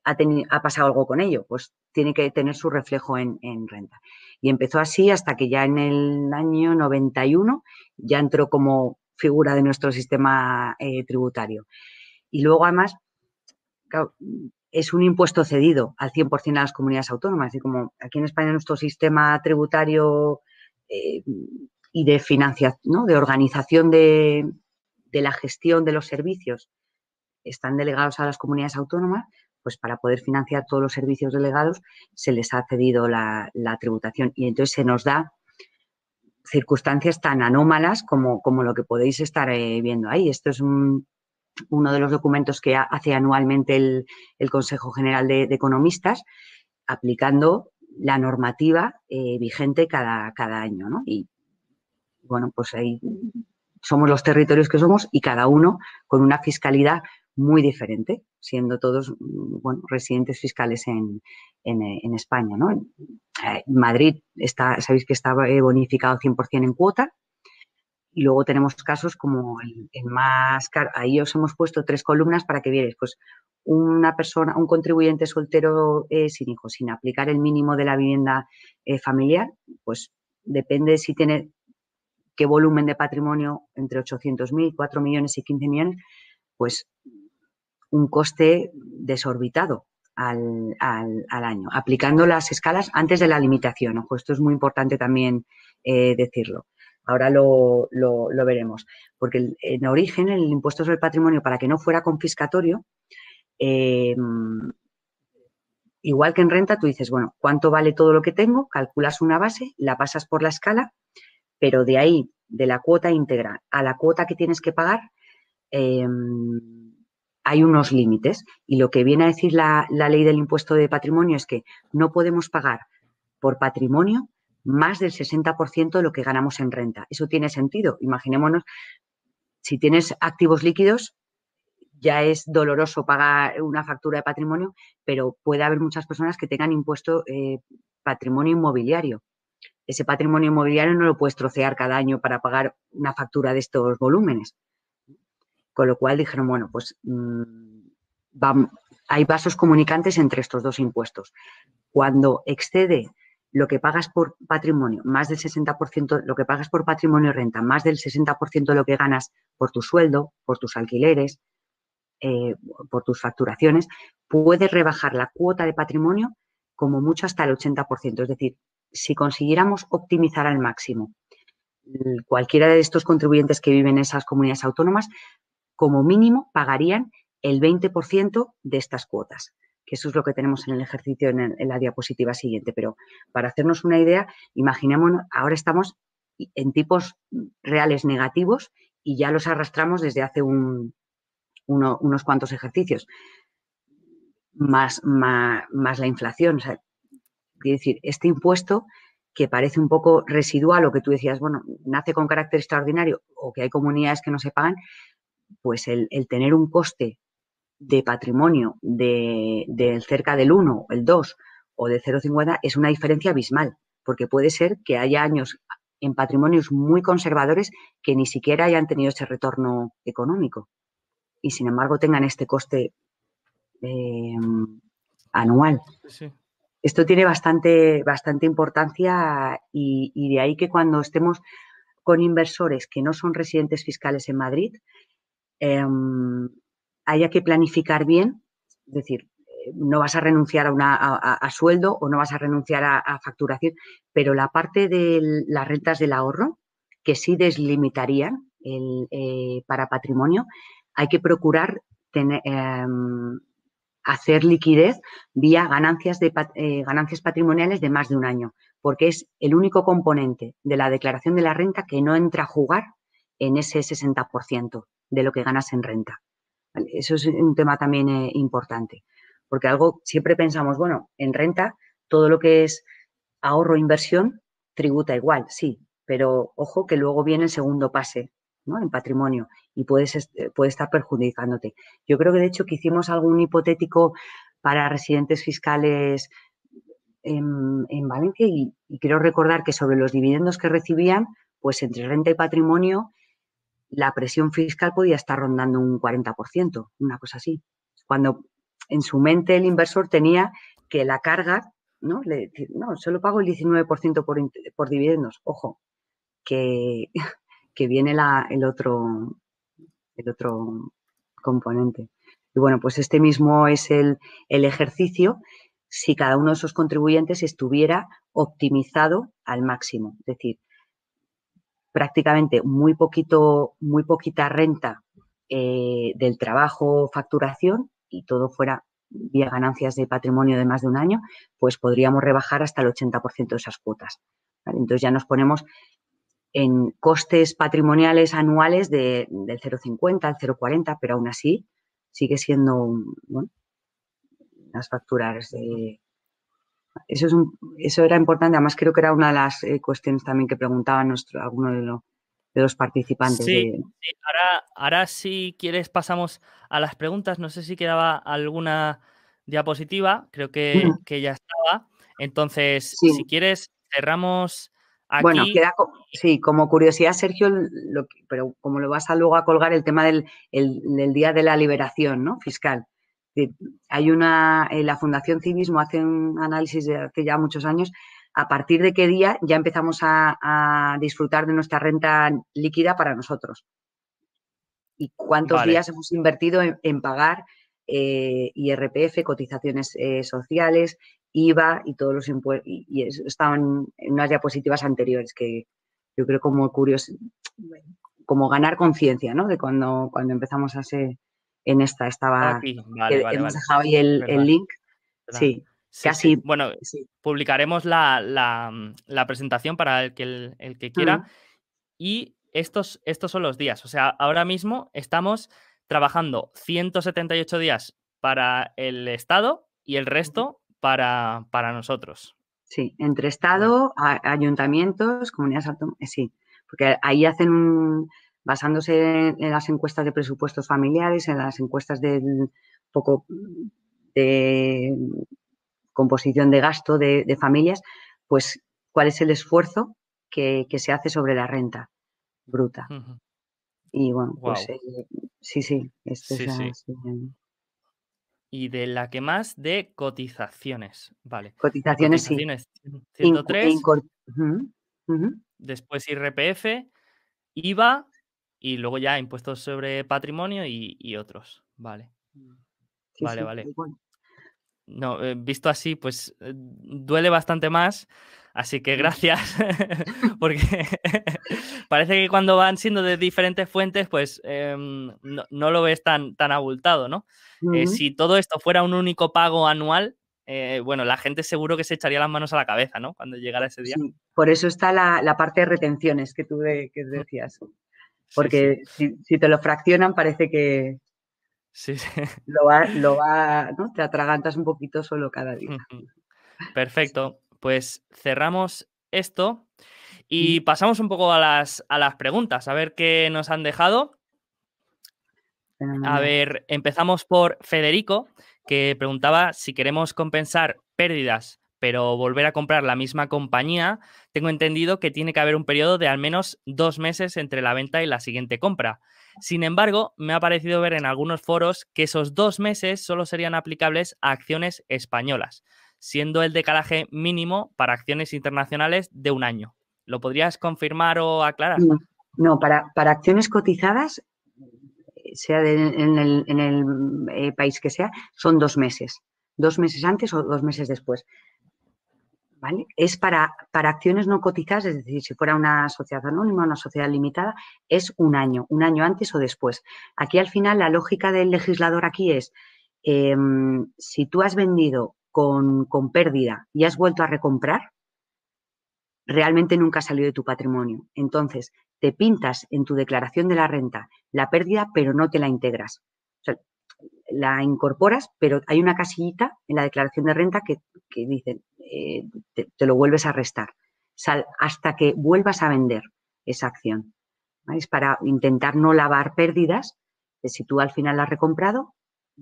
B: ha, ha pasado algo con ello, pues tiene que tener su reflejo en, renta. Y empezó así hasta que ya en el año 91 ya entró como figura de nuestro sistema eh, tributario. Y luego además, es un impuesto cedido al 100% a las comunidades autónomas. Y como aquí en España nuestro sistema tributario eh, y de financiación, de organización de, de la gestión de los servicios están delegados a las comunidades autónomas, pues para poder financiar todos los servicios delegados se les ha cedido la, tributación. Y entonces se nos da circunstancias tan anómalas como, como lo que podéis estar eh, viendo ahí. Esto es uno de los documentos que hace anualmente el, Consejo General de, Economistas, aplicando la normativa eh, vigente cada, cada año. Y bueno, pues ahí somos los territorios que somos y cada uno con una fiscalidad muy diferente, siendo todos mm, residentes fiscales en, eh, España. Eh, Madrid, está, sabéis que está eh, bonificado 100% en cuota. Y luego tenemos casos como el, más caro. Ahí os hemos puesto tres columnas para que vierais. Pues una persona, un contribuyente soltero sin hijos, sin aplicar el mínimo de la vivienda familiar, pues depende si tiene qué volumen de patrimonio entre 800.000, 4 millones y 15 millones, pues un coste desorbitado al, año, aplicando las escalas antes de la limitación. Ojo, esto es muy importante también eh, decirlo. Ahora lo, veremos. Porque en origen el impuesto sobre el patrimonio, para que no fuera confiscatorio, em, igual que en renta, tú dices, bueno, ¿cuánto vale todo lo que tengo? Calculas una base, la pasas por la escala pero de ahí, de la cuota íntegra a la cuota que tienes que pagar, em, hay unos límites. Y lo que viene a decir la, ley del impuesto de patrimonio es que no podemos pagar por patrimonio más del 60% de lo que ganamos en renta. Eso tiene sentido. Imaginémonos, si tienes activos líquidos, ya es doloroso pagar una factura de patrimonio, pero puede haber muchas personas que tengan impuesto eh, patrimonio inmobiliario ese patrimonio inmobiliario no lo puedes trocear cada año para pagar una factura de estos volúmenes. Con lo cual dijeron, bueno, pues mm, hay vasos comunicantes entre estos dos impuestos. Cuando excede lo que pagas por patrimonio, más del 60%, lo que pagas por patrimonio y renta, más del 60% de lo que ganas por tu sueldo, por tus alquileres, eh, por tus facturaciones, puedes rebajar la cuota de patrimonio como mucho hasta el 80%. Es decir, si consiguiéramos optimizar al máximo mm, cualquiera de estos contribuyentes que viven en esas comunidades autónomas, como mínimo pagarían el 20% de estas cuotas, que eso es lo que tenemos en el ejercicio en, la diapositiva siguiente. Pero para hacernos una idea, imaginémonos, ahora estamos en tipos reales negativos y ya los arrastramos desde hace un, unos cuantos ejercicios, más, más, más la inflación. O sea, es decir, este impuesto que parece un poco residual o que tú decías, bueno, nace con carácter extraordinario o que hay comunidades que no se pagan, pues el, tener un coste de patrimonio de, cerca del 1, el 2 o de 0,50 es una diferencia abismal, porque puede ser que haya años en patrimonios muy conservadores que ni siquiera hayan tenido ese retorno económico y sin embargo tengan este coste eh, anual. Esto tiene bastante, bastante importancia y, de ahí que cuando estemos con inversores que no son residentes fiscales en Madrid, em, haya que planificar bien, es decir, eh, no vas a renunciar a, una, sueldo o no vas a renunciar a, facturación, pero la parte de las rentas del ahorro, que sí deslimitaría el, eh, para patrimonio, hay que procurar tener, em, hacer liquidez vía ganancias, de, eh, ganancias patrimoniales de más de un año, porque es el único componente de la declaración de la renta que no entra a jugar en ese 60% de lo que ganas en renta. Eso es un tema también eh, importante, porque algo siempre pensamos, bueno, en renta todo lo que es ahorro inversión tributa igual, sí, pero ojo que luego viene el segundo pase ¿no? en patrimonio y puedes, eh, puede estar perjudicándote. Yo creo que de hecho que hicimos algún hipotético para residentes fiscales en, Valencia y, quiero recordar que sobre los dividendos que recibían, pues entre renta y patrimonio, la presión fiscal podía estar rondando un 40%, una cosa así. Cuando en su mente el inversor tenía que la carga, ¿no? Le, no, solo pago el 19% por, dividendos. Ojo, que, [LAUGHS] que viene el otro, el otro componente. Y bueno, pues este mismo es el, ejercicio si cada uno de esos contribuyentes estuviera optimizado al máximo. Es decir, prácticamente muy, poquito, muy poquita renta eh, del trabajo, facturación y todo fuera vía ganancias de patrimonio de más de un año, pues podríamos rebajar hasta el 80% de esas cuotas. Entonces ya nos ponemos en costes patrimoniales anuales de, del 0,50 al 0,40, pero aún así sigue siendo bueno, las facturas de... Eso, es eso era importante, además creo que era una de las eh, cuestiones también que preguntaba nuestro, alguno de, los participantes.
A: Ahora, ahora si quieres pasamos a las preguntas, no sé si quedaba alguna diapositiva, creo que, que ya estaba. Entonces, si quieres, cerramos bueno, queda,
B: sí, como curiosidad, Sergio, pero como lo vas a luego a colgar, el tema del, Día de la Liberación Fiscal. Eh, hay una, eh, la Fundación Civismo hace un análisis de hace ya muchos años, a partir de qué día ya empezamos a, disfrutar de nuestra renta líquida para nosotros. Y cuántos días hemos invertido en pagar eh, IRPF, cotizaciones eh, sociales, IVA y todos los impuestos. Y, estaban en unas diapositivas anteriores que yo creo como curioso, como ganar conciencia, ¿no? De cuando, cuando empezamos a ser en esta, estaba.
A: Ah, dejado ahí el, link. Sí. casi. Bueno, sí. publicaremos la, presentación para el que, el, que quiera. Mm. Y estos, estos son los días. O sea, ahora mismo estamos trabajando 178 días para el Estado y el resto para, para nosotros.
B: Sí, entre Estado, ayuntamientos, comunidades autónomas, eh, sí, porque ahí hacen basándose en, las encuestas de presupuestos familiares, en las encuestas de poco de composición de gasto de, familias, pues cuál es el esfuerzo que, se hace sobre la renta bruta. Y bueno, pues eh, sí, sí, este es
A: Y de la que más de cotizaciones, vale. Cotizaciones, sí. 103. Después IRPF, IVA y luego ya impuestos sobre patrimonio y, otros, vale. Mm. vale, vale. No, eh, visto así, pues eh, duele bastante más Así que gracias, [LAUGHS] porque [LAUGHS] parece que cuando van siendo de diferentes fuentes, pues em, no, lo ves tan, tan abultado, ¿no? Eh, si todo esto fuera un único pago anual, eh, bueno, la gente seguro que se echaría las manos a la cabeza, ¿no? Cuando llegara ese día.
B: por eso está la, parte de retenciones que tú que mm. decías. Porque Si, te lo fraccionan, parece que lo va, lo Te atragantas un poquito solo cada día.
A: Perfecto pues cerramos esto y pasamos un poco a las, preguntas, a ver qué nos han dejado. A ver, empezamos por Federico, que preguntaba si queremos compensar pérdidas, pero volver a comprar la misma compañía. Tengo entendido que tiene que haber un periodo de al menos dos meses entre la venta y la siguiente compra. Sin embargo, me ha parecido ver en algunos foros que esos dos meses solo serían aplicables a acciones españolas siendo el decalaje mínimo para acciones internacionales de un año. ¿Lo podrías confirmar o aclarar?
B: No, para, para acciones cotizadas, sea en el, eh, país que sea, son dos meses. Dos meses antes o dos meses después. Es para, para acciones no cotizadas, es decir, si fuera una sociedad anónima, una sociedad limitada, es un año, un año antes o después. Aquí al final la lógica del legislador aquí es, em, si tú has vendido con, pérdida y has vuelto a recomprar, realmente nunca salió de tu patrimonio. Entonces, te pintas en tu declaración de la renta la pérdida, pero no te la integras. O sea, la incorporas, pero hay una casillita en la declaración de renta que, dice, eh, te, lo vuelves a restar, hasta que vuelvas a vender esa acción. Es para intentar no lavar pérdidas, que si tú al final la has recomprado,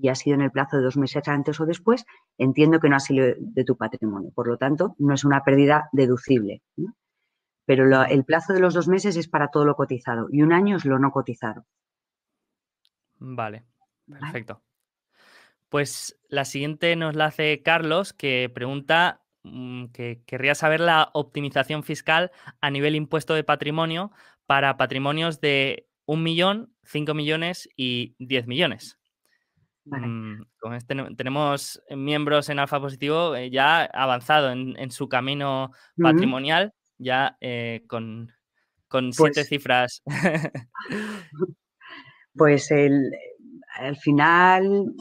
B: y ha sido en el plazo de dos meses antes o después, entiendo que no ha sido de tu patrimonio. Por lo tanto, no es una pérdida deducible. Pero el plazo de los dos meses es para todo lo cotizado y un año es lo no cotizado.
A: Vale, perfecto. Pues la siguiente nos la hace Carlos, que pregunta mm, que querría saber la optimización fiscal a nivel impuesto de patrimonio para patrimonios de un millón, cinco millones y diez millones. Mm, tenemos miembros en Alfa Positivo eh, ya avanzado en, su camino patrimonial, ya eh, con, con siete pues cifras. [LAUGHS]
B: pues al final,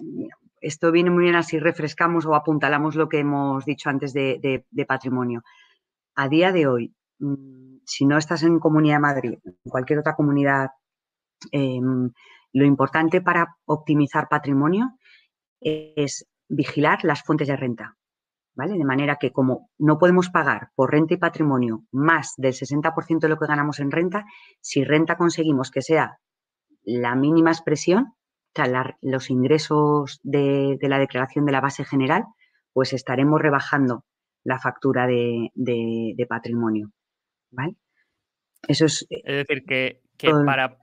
B: esto viene muy bien así, refrescamos o apuntalamos lo que hemos dicho antes de, patrimonio. A día de hoy, mm, si no estás en Comunidad de Madrid, en cualquier otra comunidad, em, lo importante para optimizar patrimonio es vigilar las fuentes de renta, ¿vale? De manera que como no podemos pagar por renta y patrimonio más del 60% de lo que ganamos en renta, si renta conseguimos que sea la mínima expresión, los ingresos de, la declaración de la base general, pues estaremos rebajando la factura de, de patrimonio, ¿vale? Eso es...
A: Eh, es decir, que que para,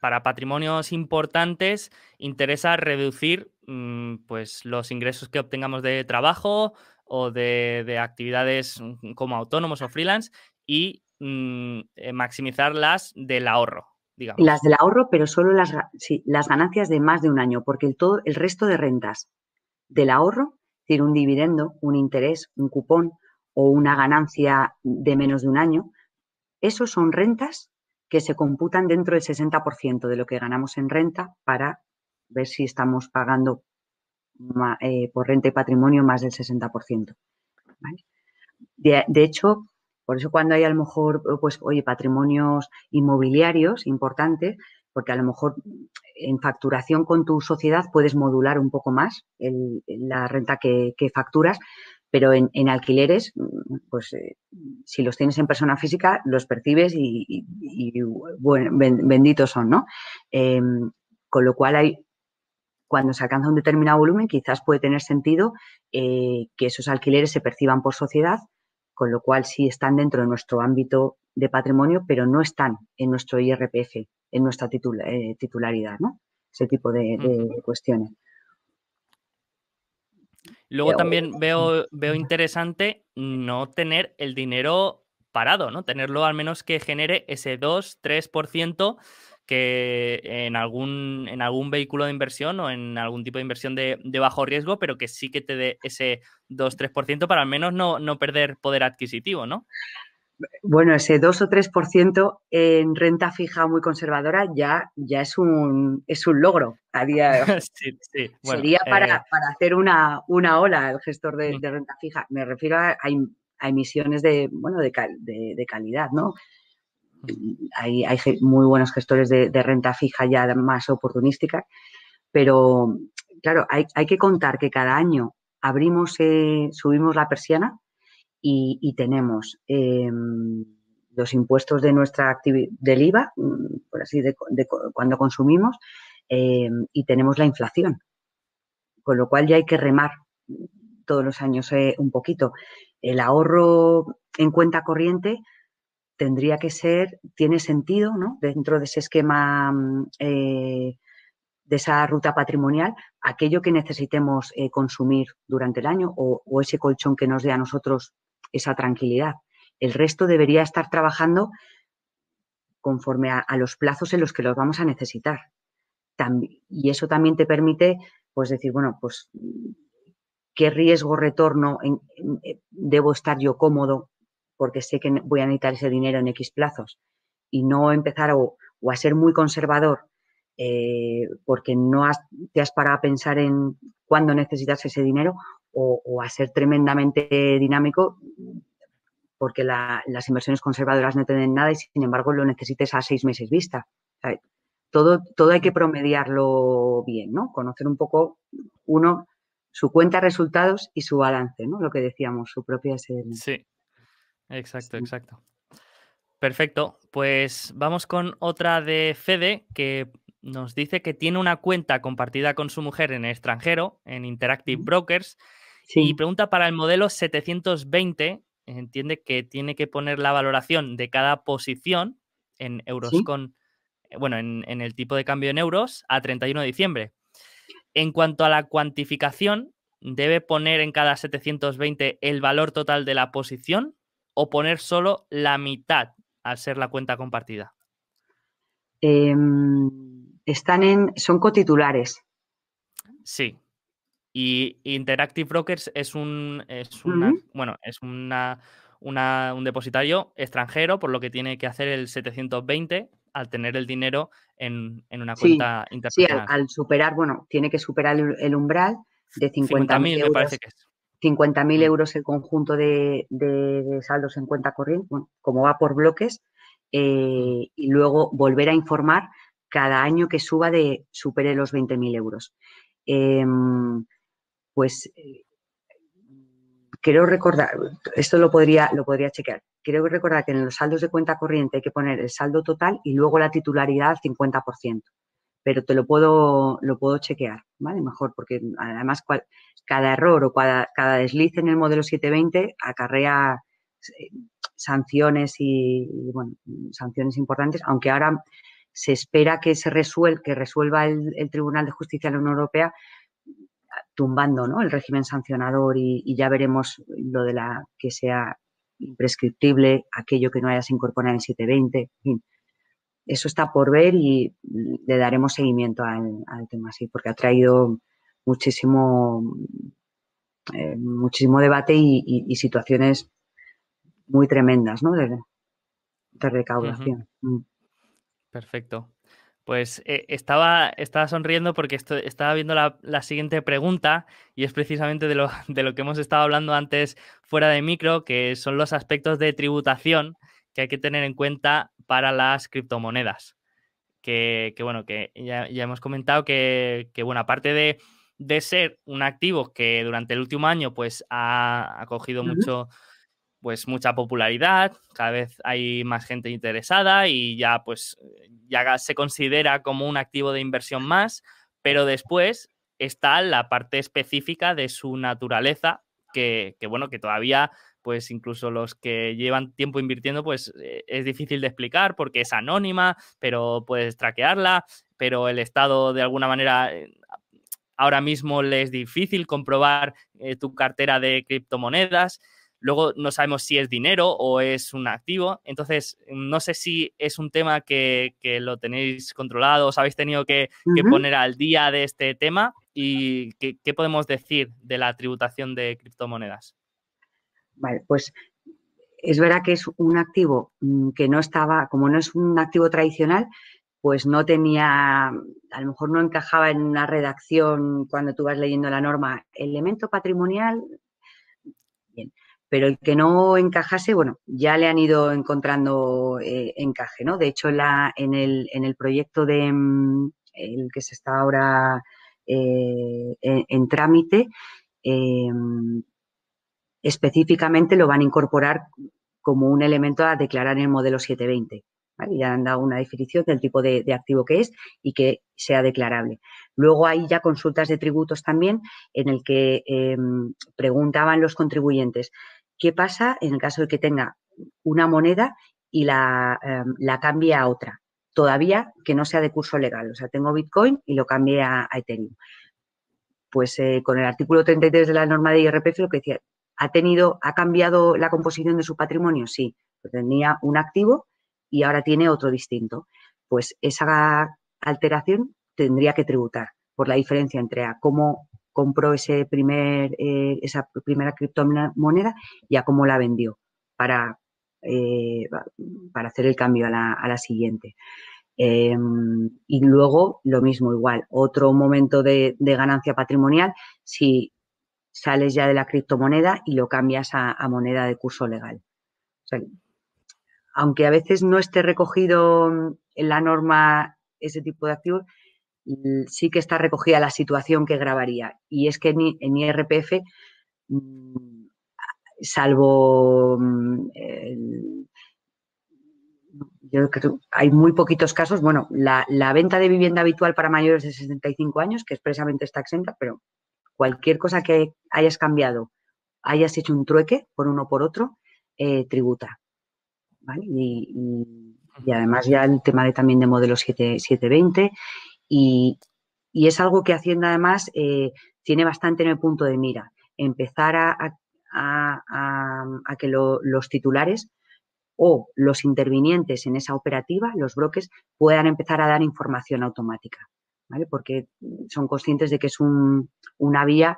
A: para, patrimonios importantes interesa reducir mm, pues, los ingresos que obtengamos de trabajo o de, actividades mm, como autónomos o freelance y mm, eh, maximizar las del ahorro. Digamos. Las
B: del ahorro, pero solo las, las ganancias de más de un año, porque el, todo, el resto de rentas del ahorro decir, un dividendo, un interés, un cupón o una ganancia de menos de un año, esos son rentas que se computan dentro del 60% de lo que ganamos en renta para ver si estamos pagando eh, por renta y patrimonio más del 60%. De, hecho, por eso cuando hay a lo mejor, pues, oye, patrimonios inmobiliarios importantes, porque a lo mejor en facturación con tu sociedad puedes modular un poco más la renta que facturas, pero en, alquileres, pues eh, si los tienes en persona física, los percibes y, benditos son, ¿no? Em, con lo cual hay, cuando se alcanza un determinado volumen, quizás puede tener sentido eh, que esos alquileres se perciban por sociedad, con lo cual sí están dentro de nuestro ámbito de patrimonio, pero no están en nuestro IRPF, en nuestra eh, titularidad, ¿no? Ese tipo de cuestiones.
A: Luego también [LAUGHS] veo, veo interesante no tener el dinero parado, ¿no? Tenerlo al menos que genere ese 2, 3% que en algún, en algún vehículo de inversión o en algún tipo de inversión de, bajo riesgo, pero que sí que te dé ese 2-3% para al menos no, no perder poder adquisitivo, ¿no?
B: bueno, ese 2 o 3% en renta fija muy conservadora ya, ya es, un, es un logro Sería para, hacer una, una, ola el gestor mm. de, renta fija. Me refiero a, em, emisiones de, bueno, de, de, calidad, ¿no? Mm. Hay, hay muy buenos gestores de, renta fija ya más oportunística, pero claro, hay, hay que contar que cada año abrimos, eh, subimos la persiana y, tenemos em, los impuestos de nuestra del IVA, mm, por así de, cuando consumimos, em, y tenemos la inflación, con lo cual ya hay que remar todos los años eh, un poquito. El ahorro en cuenta corriente tendría que ser, tiene sentido, ¿no? Dentro de ese esquema mm, eh, de esa ruta patrimonial aquello que necesitemos eh, consumir durante el año o, o, ese colchón que nos dé a nosotros esa tranquilidad. El resto debería estar trabajando conforme a, los plazos en los que los vamos a necesitar. y eso también te permite, pues decir, bueno, pues qué riesgo retorno eh, debo estar yo cómodo porque sé que voy a necesitar ese dinero en X plazos y no empezar o, a ser muy conservador eh, porque no has, te has parado a pensar en cuándo necesitas ese dinero o, a ser tremendamente dinámico porque las inversiones conservadoras no tienen nada y sin embargo lo necesites a seis meses vista. todo, todo hay que promediarlo bien, ¿no? Conocer un poco uno su cuenta de resultados y su balance, ¿no? Lo que decíamos, su propia sede Sí,
A: exacto, exacto. Perfecto, pues vamos con otra de Fede que nos dice que tiene una cuenta compartida con su mujer en el extranjero, en Interactive Brokers, y pregunta para el modelo 720, entiende que tiene que poner la valoración de cada posición en euros con, eh, bueno, en, el tipo de cambio en euros a 31 de diciembre. En cuanto a la cuantificación, ¿debe poner en cada 720 el valor total de la posición o poner solo la mitad al ser la cuenta compartida?
B: Em, están en, son cotitulares.
A: Sí, y Interactive Brokers es un, bueno, es una, una, un depositario extranjero, por lo que tiene que hacer el 720 al tener el dinero en, una cuenta internacional. Sí,
B: al, superar, bueno, tiene que superar el, umbral de 50.000 50 euros. Mm. euros el conjunto de, de, saldos en cuenta corriente, como va por bloques, mm. eh, y luego volver a informar cada año que suba de supere los 20.000 euros. Em, pues quiero eh, recordar, esto lo podría, lo podría chequear, Quiero recordar que en los saldos de cuenta corriente hay que poner el saldo total y luego la titularidad al 50%, pero te lo puedo, lo puedo chequear, ¿vale? Mejor, porque además cada error o cada, desliz en el modelo 720 acarrea eh, sanciones y, bueno, sanciones importantes, aunque ahora se espera que se resuelva, resuelva el, Tribunal de Justicia de la Unión Europea tumbando ¿no? el régimen sancionador y, ya veremos lo de la que sea imprescriptible, aquello que no haya se incorporado en 720, Eso está por ver y le daremos seguimiento al, tema, porque ha traído muchísimo, eh, muchísimo debate y, situaciones muy tremendas ¿no? de, recaudación. Mm.
A: Perfecto. Pues eh, estaba, estaba sonriendo porque estaba viendo la, siguiente pregunta y es precisamente [LAUGHS] de lo, que hemos estado hablando antes fuera de micro, que son los aspectos de tributación que hay que tener en cuenta para las criptomonedas. Que, que bueno, que ya, hemos comentado que, que, bueno, aparte de, ser un activo que durante el último año pues ha, cogido mucho pues mucha popularidad, cada vez hay más gente interesada y ya pues ya se considera como un activo de inversión más, pero después está la parte específica de su naturaleza, que, bueno, que todavía pues incluso los que llevan tiempo invirtiendo, pues eh, es difícil de explicar porque es anónima, pero puedes traquearla, pero el Estado de alguna manera eh, ahora mismo le es difícil comprobar eh, tu cartera de criptomonedas. Luego no sabemos si es dinero o es un activo. Entonces, mm, no sé si es un tema que, lo tenéis controlado, os habéis tenido que, poner al día de este tema y qué, qué podemos decir de la tributación de criptomonedas.
B: Vale, pues es verdad que es un activo mm, que no estaba, como no es un activo tradicional, pues no tenía, a lo mejor no encajaba en una redacción cuando tú vas leyendo la norma, elemento patrimonial pero el que no encajase, bueno, ya le han ido encontrando eh, encaje, ¿no? De hecho, la, en, el, proyecto de mm, el que se está ahora eh, en, trámite, eh, mm, específicamente lo van a incorporar como un elemento a declarar en el modelo 720. ¿vale? Ya han dado una definición del tipo de, de, activo que es y que sea declarable. Luego hay ya consultas de tributos también en el que mm, preguntaban los contribuyentes, ¿Qué pasa en el caso de que tenga una moneda y em, la, cambie a otra? Todavía que no sea de curso legal. O sea, tengo Bitcoin y lo cambie a, Ethereum. Pues eh, con el artículo 33 de la norma de IRPF lo que decía, ¿ha tenido, ha cambiado la composición de su patrimonio? Sí, tenía un activo y ahora tiene otro distinto. Pues esa alteración tendría que tributar por la diferencia entre a cómo compró ese primer, eh, esa primera criptomoneda y a cómo la vendió para, eh, para hacer el cambio a la, siguiente. Em, y luego, lo mismo, igual, otro momento de, ganancia patrimonial si sales ya de la criptomoneda y lo cambias a, moneda de curso legal. aunque a veces no esté recogido mm, en la norma ese tipo de activos, Mm, sí que está recogida la situación que grabaría. Y es que en, IRPF, mm, salvo mm, yo creo, hay muy poquitos casos, bueno, la, venta de vivienda habitual para mayores de 65 años, que expresamente está exenta, pero cualquier cosa que hayas cambiado, hayas hecho un trueque por uno por otro, eh, tributa. Y, además ya el tema de, también de modelo 720 y, es algo que Hacienda además eh, tiene bastante en el punto de mira. Empezar a, que los titulares o los intervinientes en esa operativa, los bloques, puedan empezar a dar información automática, ¿vale? Porque son conscientes de que es un, una vía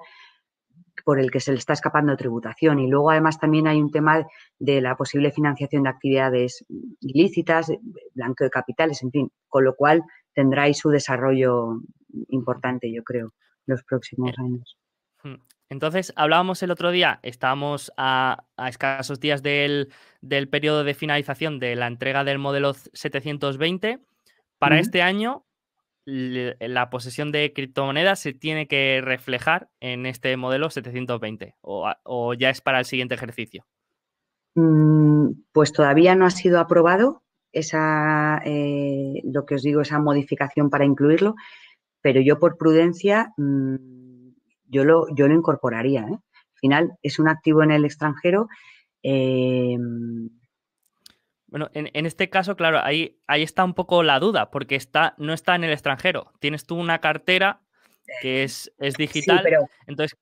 B: por el que se le está escapando tributación. Y luego, además, también hay un tema de la posible financiación de actividades ilícitas, blanqueo de capitales, en fin, con lo cual tendrá su desarrollo importante, yo creo, los próximos eh, años.
A: Hmm. Entonces, hablábamos el otro día, estábamos a, escasos días del, del, periodo de finalización de la entrega del modelo 720. Para este año, la posesión de criptomonedas se tiene que reflejar en este modelo 720 o ya es para el siguiente ejercicio.
B: Mm, pues todavía no ha sido aprobado, esa, eh, lo que os digo, esa modificación para incluirlo, pero yo por prudencia mm, yo, lo, yo lo incorporaría. ¿eh? Al final es un activo en el extranjero. Eh,
A: mm, bueno, en, este caso, claro, ahí, ahí está un poco la duda, porque está, no está en el extranjero. Tienes tú una cartera que es, [LAUGHS] digital. entonces...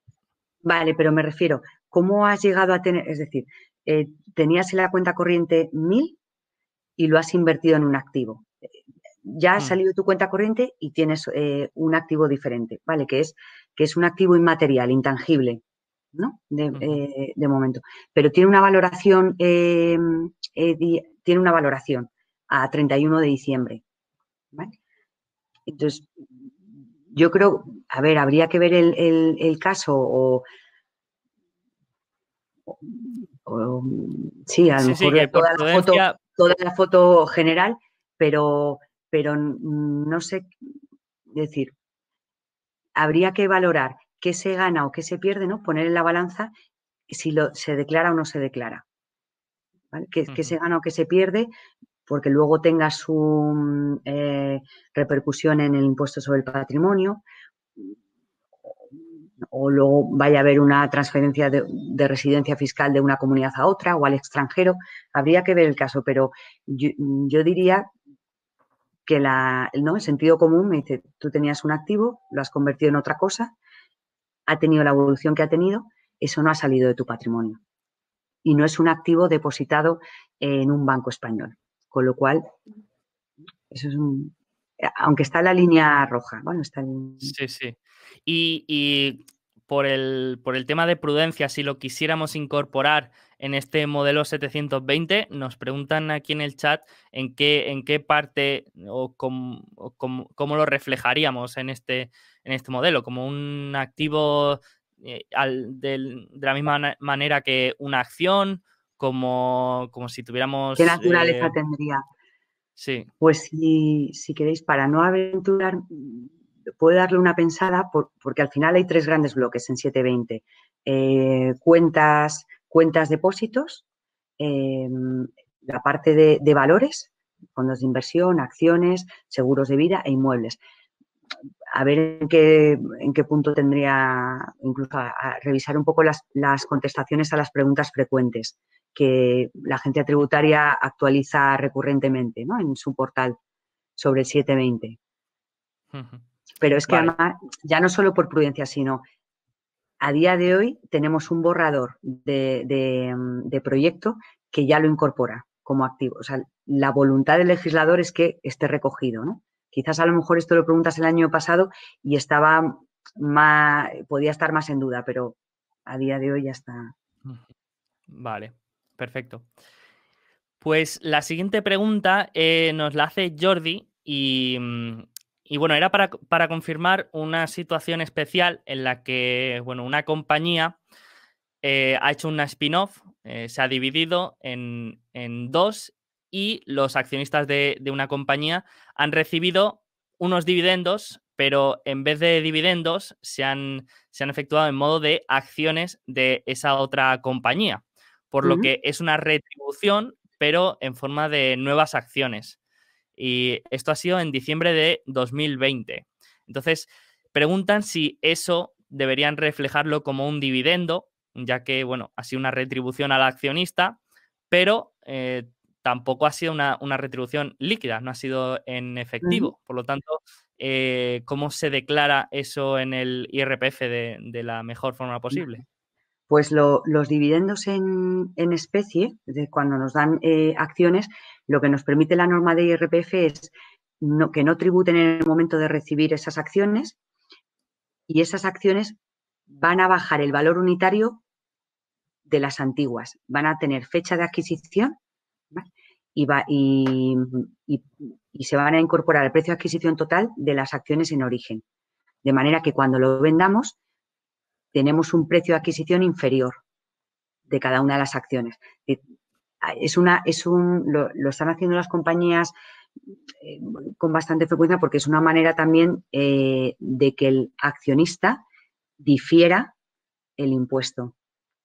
B: Vale, pero me refiero, ¿cómo has llegado a tener, es decir, tenías en la cuenta corriente 1000 y lo has invertido en un activo. Ya ha mm. salido tu cuenta corriente y tienes eh, un activo diferente, ¿vale? Que es, que es un activo inmaterial, intangible, ¿no? De, eh, momento. Pero tiene una valoración, eh, tiene una valoración a 31 de diciembre. ¿vale? Entonces, yo creo, a ver, habría que ver el, caso o, sí, a lo mejor la foto, toda la foto general, pero, pero no sé decir, habría que valorar qué se gana o qué se pierde, ¿no? Poner en la balanza si lo, se declara o no se declara. ¿vale? ¿Qué, se gana o qué se pierde? Porque luego tenga su eh, repercusión en el impuesto sobre el patrimonio, o luego vaya a haber una transferencia de, residencia fiscal de una comunidad a otra o al extranjero. Habría que ver el caso, pero yo, diría que la, ¿no? el sentido común me dice, tú tenías un activo, lo has convertido en otra cosa, ha tenido la evolución que ha tenido, eso no ha salido de tu patrimonio. Y no es un activo depositado en un banco español. Con lo cual, eso es un, aunque está en la línea roja, bueno, está Sí,
A: sí. Y, por, el, tema de prudencia, si lo quisiéramos incorporar en este modelo 720, nos preguntan aquí en el chat en qué, en qué parte o, cómo lo reflejaríamos en este, en este modelo, como un activo eh, de la misma manera que una acción, como, si tuviéramos... ¿Qué naturaleza eh, tendría? Sí.
B: Pues si queréis, para no aventurar puede darle una pensada porque al final hay tres grandes bloques en 720. Eh, cuentas, cuentas depósitos, eh, la parte de, valores, fondos de inversión, acciones, seguros de vida e inmuebles. A ver en qué, punto tendría, incluso a, revisar un poco las, contestaciones a las preguntas frecuentes que la agencia tributaria actualiza recurrentemente en su portal sobre el 720. Pero es que además, ya no solo por prudencia, sino a día de hoy tenemos un borrador mm, de, proyecto que ya lo incorpora como activo. O sea, la voluntad del legislador es que esté recogido, ¿no? Quizás a lo mejor esto lo preguntas el año pasado y estaba más, podía estar más en duda,
A: pero a día
B: de hoy ya está.
A: Vale, perfecto. Pues la siguiente pregunta eh, nos la hace Jordi y, mm, y bueno, era para, para, confirmar una situación especial en la que, bueno, una compañía eh, ha hecho una spin-off, eh, se ha dividido en, dos y los accionistas de, una compañía han recibido unos dividendos, pero en vez de dividendos se han, se han efectuado en modo de acciones de esa otra compañía, por lo que es una retribución, pero en forma de nuevas acciones. Y esto ha sido en diciembre de 2020. Entonces, preguntan si eso deberían reflejarlo como un dividendo, ya que, bueno, ha sido una retribución al accionista, pero eh, tampoco ha sido una, retribución líquida, no ha sido en efectivo. Por lo tanto, eh, ¿cómo se declara eso en el IRPF de la mejor forma posible?
B: pues los dividendos en, especie, de cuando nos dan eh, acciones, lo que nos permite la norma de IRPF es que no tributen en el momento de recibir esas acciones y esas acciones van a bajar el valor unitario de las antiguas, van a tener fecha de adquisición y, se van a incorporar al precio de adquisición total de las acciones en origen. De manera que cuando lo vendamos, tenemos un precio de adquisición inferior de cada una de las acciones. Eh, es una, es lo, están haciendo las compañías eh, con bastante frecuencia porque es una manera también eh, de que el accionista difiera el impuesto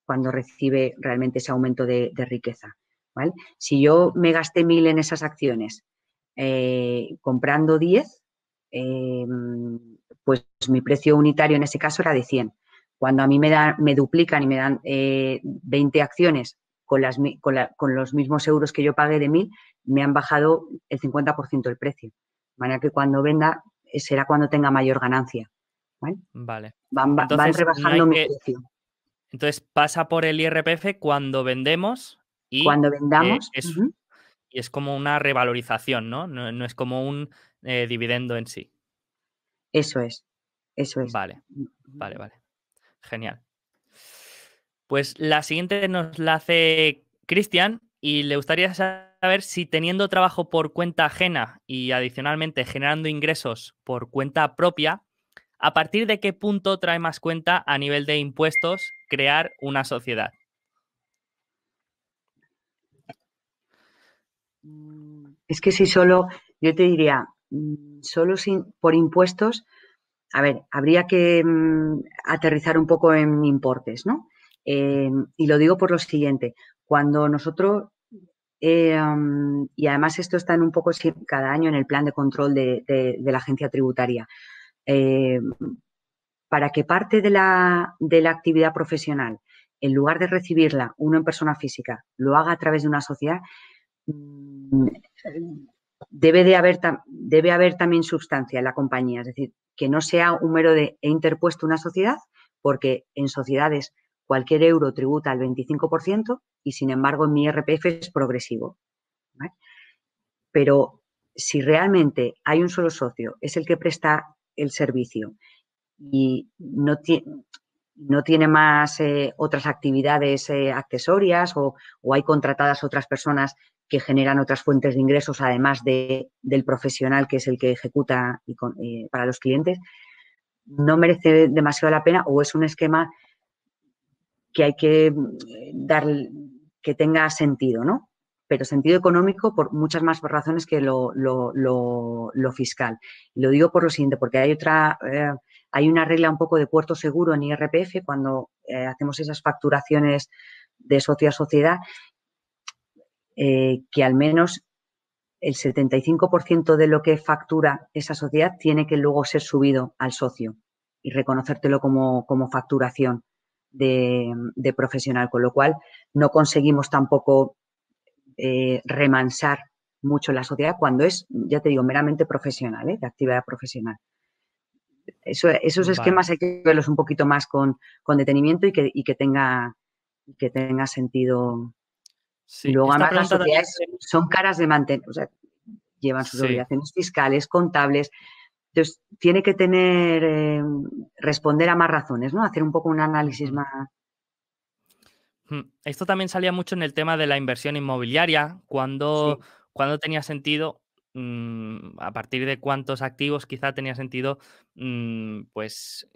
B: cuando recibe realmente ese aumento de, riqueza. Si yo me gasté mil en esas acciones comprando 10, pues mi precio unitario en ese caso era de 100. Cuando a mí me, da, me duplican y me dan 20 eh, acciones con, los mismos euros que yo pagué de 1.000, me han bajado el 50% el precio. De manera que cuando venda eh, será cuando tenga mayor ganancia.
A: Vale. vale. Van, rebajando mi precio. Entonces pasa por el IRPF cuando vendemos y. Cuando vendamos. Eh, y es como una revalorización, ¿no? No, es como un dividendo en sí. Eso es. Eso es. Vale, mm, mm. vale, vale. Genial. Pues la siguiente nos la hace Cristian y le gustaría saber si teniendo trabajo por cuenta ajena y adicionalmente generando ingresos por cuenta propia, ¿a partir de qué punto trae más cuenta a nivel de impuestos crear una sociedad?
B: Es que si solo, yo te diría, mm, solo sin, por impuestos a ver, habría que mm, aterrizar un poco en importes, ¿no? Em, y lo digo por lo siguiente, cuando nosotros, em, y además esto está en un poco cada año en el plan de control de, la agencia tributaria, em, para que parte de la, actividad profesional, en lugar de recibirla uno en persona física, lo haga a través de una sociedad, mm, debe, haber, debe haber también sustancia en la compañía, es decir, que no sea un mero de he interpuesto una sociedad, porque en sociedades cualquier euro tributa al 25% y sin embargo en mi IRPF es progresivo. Pero si realmente hay un solo socio, es el que presta el servicio y no, no tiene más eh, otras actividades eh, accesorias o, o, hay contratadas otras personas que generan otras fuentes de ingresos, además de, del profesional que es el que ejecuta y eh, para los clientes, no merece demasiado la pena o es un esquema que hay que eh, dar que tenga sentido, ¿no? Pero sentido económico por muchas más razones que lo, fiscal. Y lo digo por lo siguiente, porque hay otra, eh, hay una regla un poco de puerto seguro en IRPF cuando hacemos esas facturaciones de socio a sociedad eh, que al menos el 75% de lo que factura esa sociedad tiene que luego ser subido al socio y reconocértelo como, facturación de, profesional, con lo cual no conseguimos tampoco eh, remansar mucho la sociedad cuando es, ya te digo, meramente profesional, eh, de actividad profesional. esos esquemas hay que verlos un poquito más con, detenimiento y que, tenga, que tenga sentido Luego, además, las sociedades son caras de mantener, o sea, llevan sus obligaciones fiscales, contables. Entonces, tiene que tener, em, responder a más razones, ¿no? Hacer un poco un análisis más,
A: hmm, esto también salía mucho en el tema de la inversión inmobiliaria, cuando, cuando tenía sentido, mm, a partir de cuántos activos quizá tenía sentido, mm, pues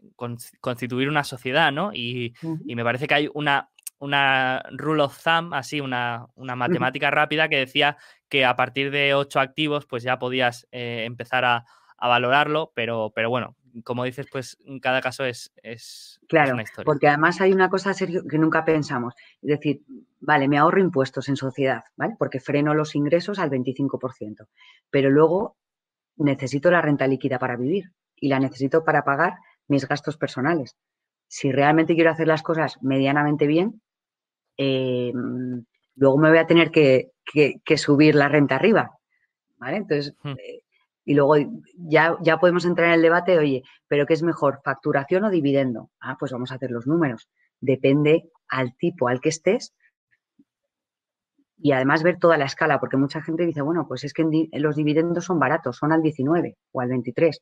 A: constituir una sociedad, ¿no? y, me parece que hay una una rule of thumb, así, una, una matemática rápida que decía que a partir de ocho activos, pues ya podías eh, empezar a, a, valorarlo, pero, pero bueno, como dices, pues en cada caso es, es, claro, una historia. Porque
B: además hay una cosa, serio que nunca pensamos. Es decir, vale, me ahorro impuestos en sociedad, ¿vale? Porque freno los ingresos al 25%, pero luego necesito la renta líquida para vivir y la necesito para pagar mis gastos personales. Si realmente quiero hacer las cosas medianamente bien, eh, luego me voy a tener que, subir la renta arriba. ¿Vale? Entonces, hmm. eh, y luego ya, ya podemos entrar en el debate, oye, ¿pero qué es mejor, facturación o dividendo? Ah, pues vamos a hacer los números. Depende al tipo al que estés y además ver toda la escala, porque mucha gente dice, bueno, pues es que los dividendos son baratos, son al 19 o al 23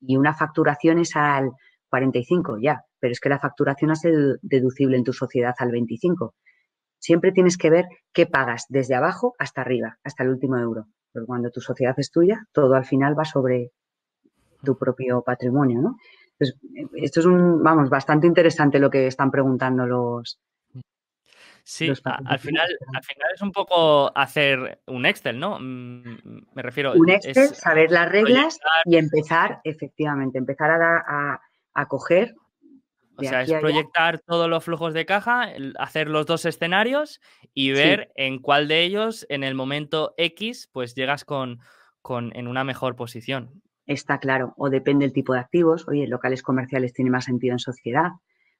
B: y una facturación es al 45 ya, pero es que la facturación hace deducible en tu sociedad al 25. Siempre tienes que ver qué pagas desde abajo hasta arriba, hasta el último euro. Porque cuando tu sociedad es tuya, todo al final va sobre tu propio patrimonio, ¿no? Eh, esto es un, vamos, bastante interesante lo que están preguntando los,
A: Sí, al final, es un poco hacer un Excel, ¿no? Mm, mm, me refiero. Un Excel, saber las reglas
B: y empezar, efectivamente, empezar a, a, a, coger o sea, es
A: proyectar todos los flujos de caja, hacer los dos escenarios y ver en cuál de ellos, en el momento X, pues llegas con, en una mejor posición.
B: Está claro, o depende del tipo de activos. Oye, locales comerciales tiene más sentido en sociedad,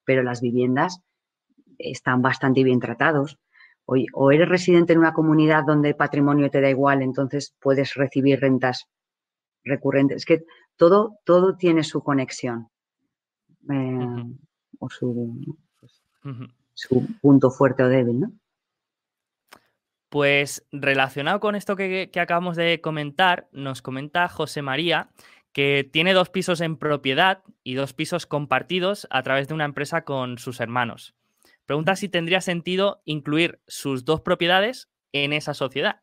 B: pero las viviendas están bastante bien tratados. O, o eres residente en una comunidad donde el patrimonio te da igual, entonces puedes recibir rentas recurrentes. Es que todo, todo tiene su conexión o pues, su, punto fuerte o débil, ¿no?
A: Pues relacionado con esto que, acabamos de comentar, nos comenta José María que tiene dos pisos en propiedad y dos pisos compartidos a través de una empresa con sus hermanos. Pregunta si tendría sentido incluir sus dos propiedades en esa sociedad.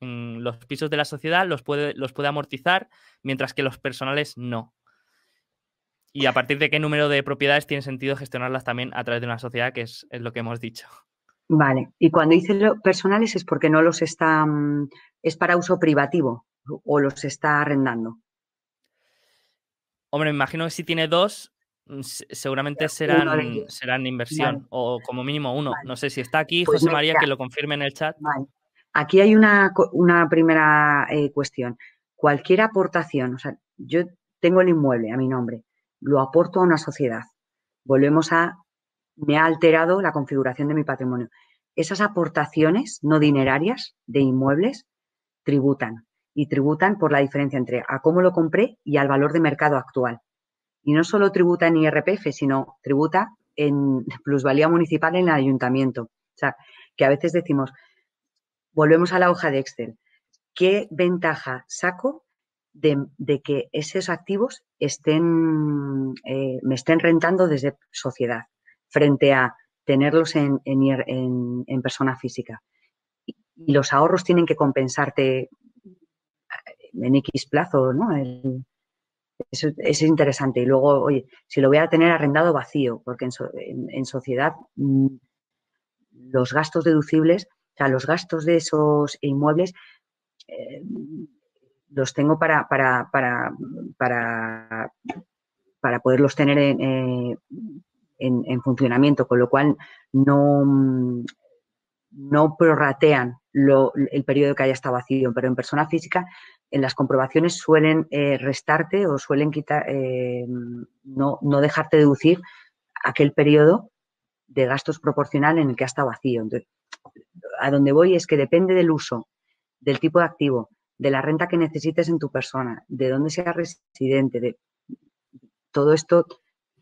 A: Mm, los pisos de la sociedad los puede, los puede amortizar, mientras que los personales no y a partir de qué número de propiedades tiene sentido gestionarlas también a través de una sociedad, que es, lo que hemos dicho.
B: Vale, y cuando dice personales es porque no los está, mm, es para uso privativo o los está arrendando.
A: Hombre, me imagino que si tiene dos, mm, seguramente serán, serán inversión o como mínimo uno. No sé si está aquí pues José María, que lo confirme en el chat. Vale.
B: Aquí hay una, primera eh, cuestión. Cualquier aportación, o sea, yo tengo el inmueble a mi nombre, lo aporto a una sociedad. Volvemos a, me ha alterado la configuración de mi patrimonio. Esas aportaciones no dinerarias de inmuebles tributan y tributan por la diferencia entre a cómo lo compré y al valor de mercado actual. Y no solo tributa en IRPF, sino tributa en plusvalía municipal en el ayuntamiento. O sea, que a veces decimos, volvemos a la hoja de Excel, ¿qué ventaja saco de, que esos activos estén, eh, me estén rentando desde sociedad, frente a tenerlos en, en, persona física. Y los ahorros tienen que compensarte eh, en X plazo, ¿no? eso es interesante. Y luego, oye, si lo voy a tener arrendado vacío, porque en, sociedad mm, los gastos deducibles, o sea, los gastos de esos inmuebles eh, los tengo para, para, para, para, para poderlos tener eh, en, en, funcionamiento, con lo cual no, no prorratean lo, el periodo que haya estado vacío, pero en persona física en las comprobaciones suelen eh, restarte o suelen quitar, eh, no, no dejarte deducir aquel periodo de gastos proporcional en el que ha estado vacío. Entonces, a donde voy es que depende del uso, del tipo de activo, de la renta que necesites en tu persona, de dónde seas residente, de todo esto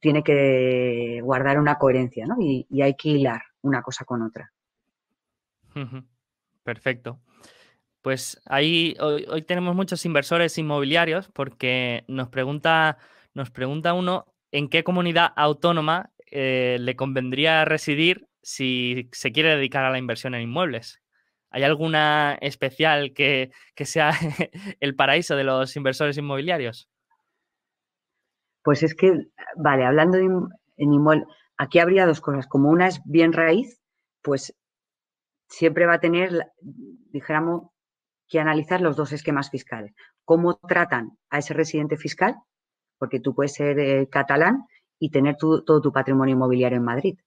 B: tiene que guardar una coherencia, ¿no? Y, hay que hilar una cosa con otra.
A: Perfecto. Pues ahí hoy, tenemos muchos inversores inmobiliarios porque nos pregunta, nos pregunta uno en qué comunidad autónoma eh, le convendría residir si se quiere dedicar a la inversión en inmuebles. ¿Hay alguna especial que, sea [LAUGHS] el paraíso de los inversores inmobiliarios?
B: Pues es que, vale, hablando de, en inmueble, aquí habría dos cosas. Como una es bien raíz, pues siempre va a tener, dijéramos, que analizar los dos esquemas fiscales. ¿Cómo tratan a ese residente fiscal? Porque tú puedes ser eh, catalán y tener todo tu patrimonio inmobiliario en Madrid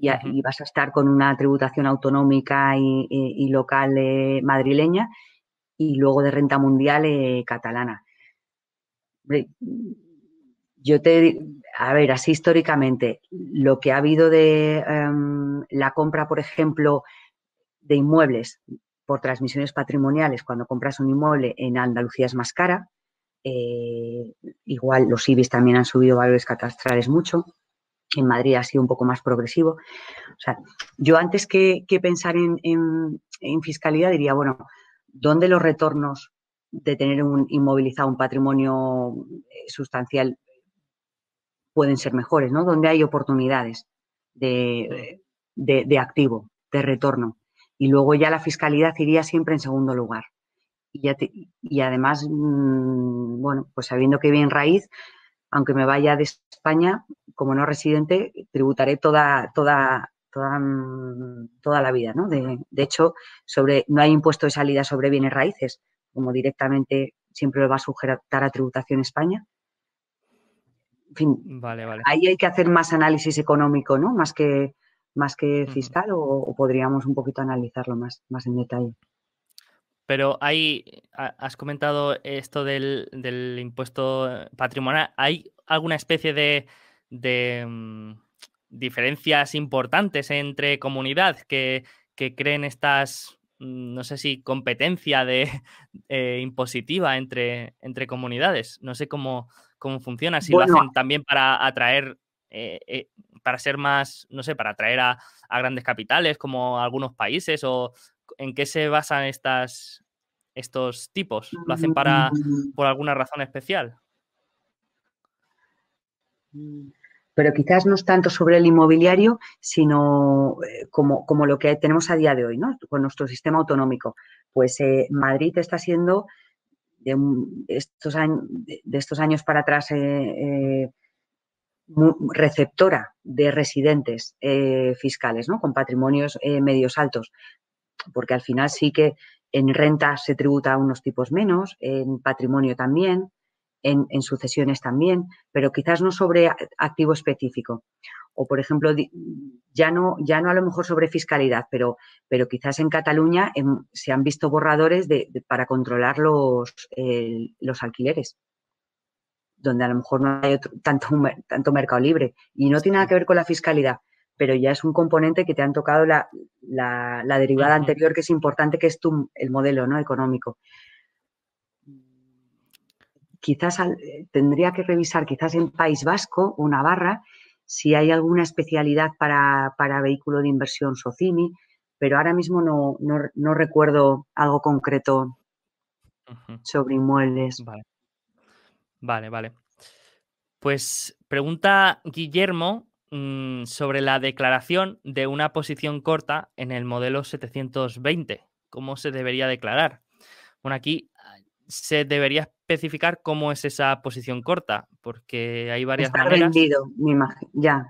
B: y, vas a estar con una tributación autonómica y, local eh, madrileña y luego de renta mundial eh, catalana. Yo te, a ver, así históricamente, lo que ha habido de em, la compra, por ejemplo, de inmuebles por transmisiones patrimoniales, cuando compras un inmueble en Andalucía es más cara, eh, igual los IBIs también han subido valores catastrales mucho en Madrid ha sido un poco más progresivo. sea, yo antes que, pensar en, fiscalidad diría, bueno, ¿dónde los retornos de tener un, inmovilizado un patrimonio eh, sustancial pueden ser mejores? ¿no? ¿Dónde hay oportunidades eh, de, activo, de retorno? Y luego ya la fiscalidad iría siempre en segundo lugar. Y, además, mm, bueno, pues sabiendo que bien raíz, aunque me vaya de España como no residente, tributaré toda, toda, toda, mm, la vida. ¿no? De, hecho, sobre, no hay impuesto de salida sobre bienes raíces, como directamente siempre lo va a sujetar a tributación España.
A: vale,
B: ahí hay que hacer más análisis económico, ¿no? Más que, más que fiscal, o, o, podríamos un poquito analizarlo más, más en detalle.
A: Pero hay, has comentado esto del, impuesto patrimonial. ¿Hay alguna especie de, mm, diferencias importantes entre comunidad que, creen estas, mm, no sé si competencia de [LAUGHS] eh, impositiva entre, entre comunidades? No sé cómo, cómo funciona, si lo hacen también para atraer eh, eh, para ser más, no sé, para atraer a, grandes capitales como algunos países o en qué se basan estas, estos tipos? ¿Lo hacen para, mm. por alguna razón especial?
B: Mm. Pero quizás no es tanto sobre el inmobiliario, sino eh, como, lo que tenemos a día de hoy, Con nuestro sistema autonómico. Pues eh, Madrid está siendo de, estos años, de estos años para atrás eh, receptora de residentes fiscales, ¿no? Con patrimonios medios altos porque al final sí que en renta se tributa a unos tipos menos, en patrimonio también, en, sucesiones también, pero quizás no sobre activo específico. O, por ejemplo, ya no, ya no a lo mejor sobre fiscalidad, pero, pero quizás en Cataluña em, se han visto borradores para controlar los, alquileres donde a lo mejor no hay tanto, tanto mercado libre y no tiene nada que ver con la fiscalidad, pero ya es un componente que te han tocado la, derivada anterior, que es importante, que es tu, el modelo ¿no? económico. Quizás eh, tendría que revisar, quizás en País Vasco o Navarra, si hay alguna especialidad para, vehículo de inversión SOCIMI, pero ahora mismo no, recuerdo algo concreto sobre inmuebles.
A: Vale, vale. Pues pregunta Guillermo Mm, sobre la declaración de una posición corta en el modelo 720, cómo se debería declarar. Bueno, aquí ah, se debería especificar cómo es esa posición corta, porque hay varias Está maneras.
B: mi imagen, ya.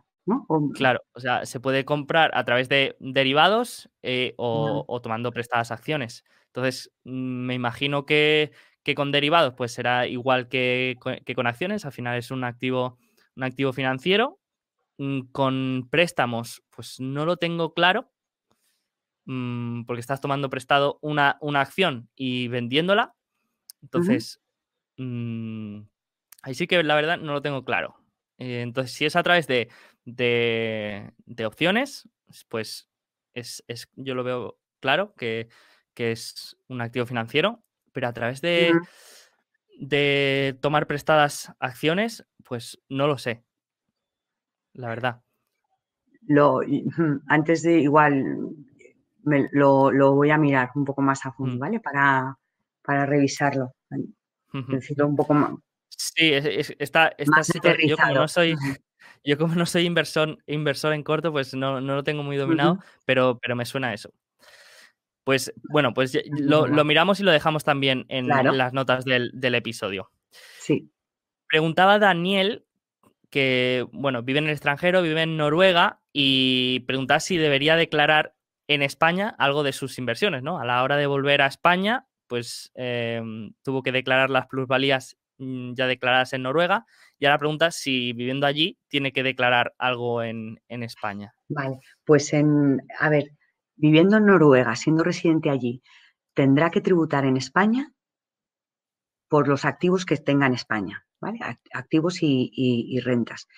B: Claro,
A: o sea, se puede comprar a través de derivados eh, o, tomando prestadas acciones. Entonces, mm, me imagino que, con derivados, pues será igual que, que, con acciones. Al final es un activo, un activo financiero Mm, con préstamos, pues no lo tengo claro, mm, porque estás tomando prestado una, acción y vendiéndola. Entonces, mm, ahí sí que la verdad no lo tengo claro. Eh, entonces, si es a través de, opciones, pues es, yo lo veo claro que, es un activo financiero, pero a través de, de tomar prestadas acciones, pues no lo sé la verdad.
B: Lo, antes de igual, lo, voy a mirar un poco más a fondo, mm. ¿vale? Para, revisarlo. necesito un poco más.
A: Sí, está, está yo como no soy [LAUGHS] yo como no soy inversor, inversor en corto, pues no, lo tengo muy dominado, pero, pero me suena eso. Pues bueno, pues lo, miramos y lo dejamos también en las notas del, del episodio. Sí. Preguntaba Daniel que, bueno, vive en el extranjero, vive en Noruega y pregunta si debería declarar en España algo de sus inversiones, ¿no? A la hora de volver a España, pues em, tuvo que declarar las plusvalías mm, ya declaradas en Noruega. Y ahora pregunta si viviendo allí tiene que declarar algo en, en España.
B: Vale, pues en, a ver, viviendo en Noruega, siendo residente allí, ¿tendrá que tributar en España por los activos que tenga en España? Activos y, rentas.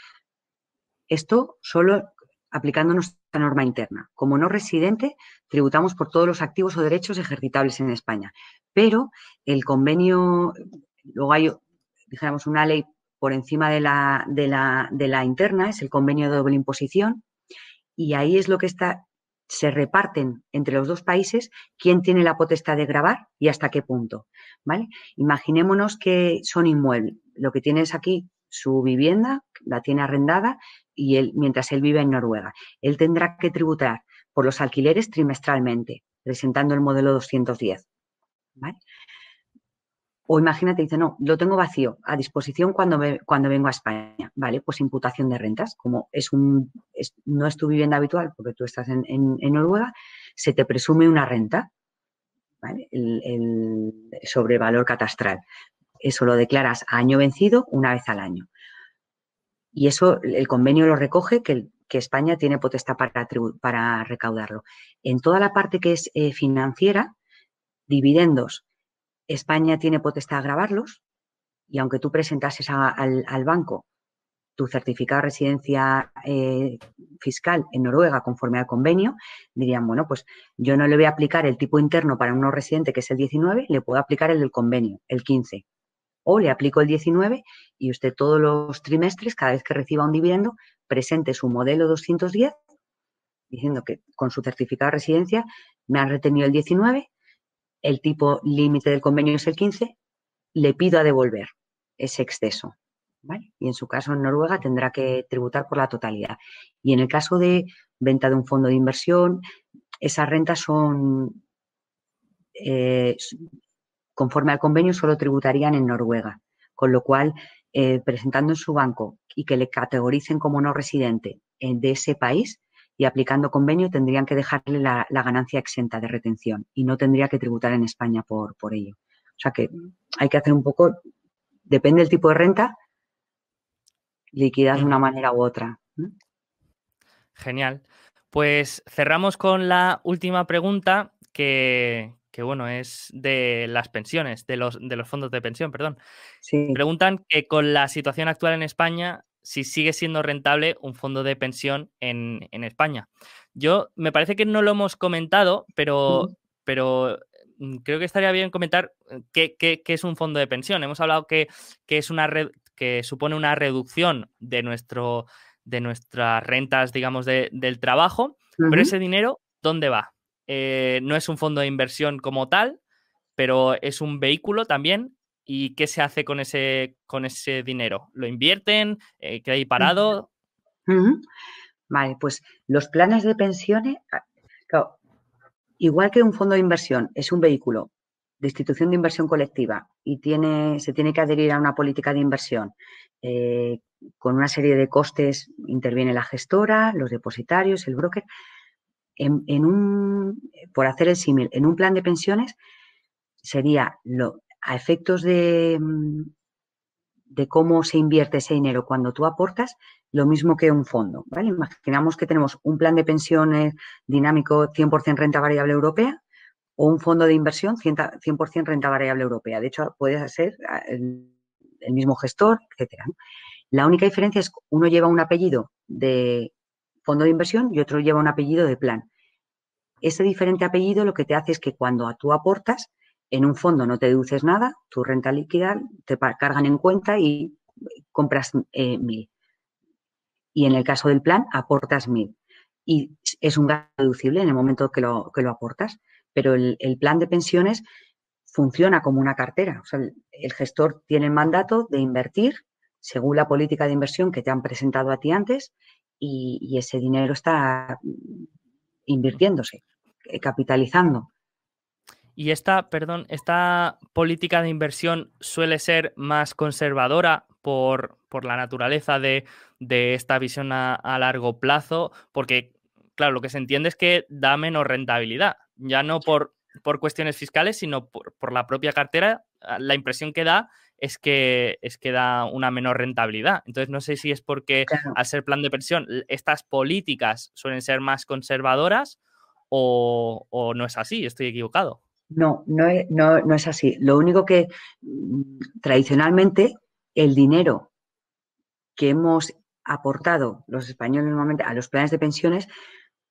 B: Esto solo aplicando nuestra norma interna. Como no residente, tributamos por todos los activos o derechos ejercitables en España. Pero el convenio, luego hay, dijéramos, una ley por encima de la, de la, de la interna, es el convenio de doble imposición, y ahí es lo que está se reparten entre los dos países quién tiene la potestad de grabar y hasta qué punto. ¿vale? Imaginémonos que son inmuebles. Lo que tienes aquí, su vivienda, la tiene arrendada y él, mientras él vive en Noruega, él tendrá que tributar por los alquileres trimestralmente, presentando el modelo 210. ¿vale? O imagínate, dice, no, lo tengo vacío, a disposición cuando, cuando vengo a España, ¿vale? Pues imputación de rentas, como es un, no es tu vivienda habitual porque tú estás en, Noruega, se te presume una renta, ¿vale? El, sobre valor catastral. Eso lo declaras a año vencido una vez al año. Y eso el convenio lo recoge que, que España tiene potestad para, para recaudarlo. En toda la parte que es eh, financiera, dividendos, España tiene potestad a grabarlos y aunque tú presentases al, banco tu certificado de residencia eh, fiscal en Noruega conforme al convenio, dirían, bueno, pues yo no le voy a aplicar el tipo interno para un no residente, que es el 19, le puedo aplicar el del convenio, el 15. O le aplico el 19 y usted todos los trimestres, cada vez que reciba un dividendo, presente su modelo 210 diciendo que con su certificado de residencia me han retenido el 19, el tipo límite del convenio es el 15, le pido a devolver ese exceso. Y en su caso, en Noruega, tendrá que tributar por la totalidad. Y en el caso de venta de un fondo de inversión, esas rentas son, eh, conforme al convenio, solo tributarían en Noruega. Con lo cual, eh, presentando en su banco y que le categoricen como no residente eh, de ese país, y aplicando convenio tendrían que dejarle la, ganancia exenta de retención y no tendría que tributar en España por, por ello. O sea que hay que hacer un poco, depende del tipo de renta, liquidar de una manera u
A: otra. Genial. Pues cerramos con la última pregunta que, bueno, es de las pensiones, de los, de los fondos de pensión, perdón. Preguntan que con la situación actual en España, si sigue siendo rentable un fondo de pensión en, España. Yo me parece que no lo hemos comentado, pero, pero mm, creo que estaría bien comentar eh, qué, es un fondo de pensión. Hemos hablado que, que es una red que supone una reducción de nuestro de nuestras rentas, digamos, del trabajo, pero ese dinero, ¿dónde va? Eh, no es un fondo de inversión como tal, pero es un vehículo también ¿Y qué se hace con ese, con ese dinero? ¿Lo invierten? Eh, ¿Queda ahí parado?
B: Vale, pues los planes de pensiones, ah, igual que un fondo de inversión es un vehículo de institución de inversión colectiva y tiene, se tiene que adherir a una política de inversión eh, con una serie de costes, interviene la gestora, los depositarios, el broker. En, un, por hacer el símil, en un plan de pensiones sería lo, a efectos de, mm, de cómo se invierte ese dinero cuando tú aportas, lo mismo que un fondo. Imaginamos que tenemos un plan de pensiones dinámico 100% renta variable europea o un fondo de inversión 100% renta variable europea. De hecho, puede ser ah, el, mismo gestor, etcétera. La única diferencia es que uno lleva un apellido de fondo de inversión y otro lleva un apellido de plan. Ese diferente apellido lo que te hace es que cuando tú aportas, en un fondo no te deduces nada, tu renta líquida te cargan en cuenta y compras eh, mil. Y en el caso del plan, aportas mil. Y es un gasto deducible en el momento que lo, aportas. Pero el, plan de pensiones funciona como una cartera. O sea, el, gestor tiene el mandato de invertir según la política de inversión que te han presentado a ti antes y ese dinero está mm, invirtiéndose, eh, capitalizando.
A: Y esta, perdón, esta política de inversión suele ser más conservadora por, por la naturaleza de, esta visión a, largo plazo, porque, claro, lo que se entiende es que da menos rentabilidad, ya no por, por cuestiones fiscales, sino por, la propia cartera. Ah, la impresión que da es que, es que da una menor rentabilidad. Entonces, no sé si es porque al ser plan de pensión, estas políticas suelen ser más conservadoras o no es así, estoy equivocado.
B: No, no, es así. Lo único que mm, tradicionalmente el dinero que hemos aportado los españoles normalmente a los planes de pensiones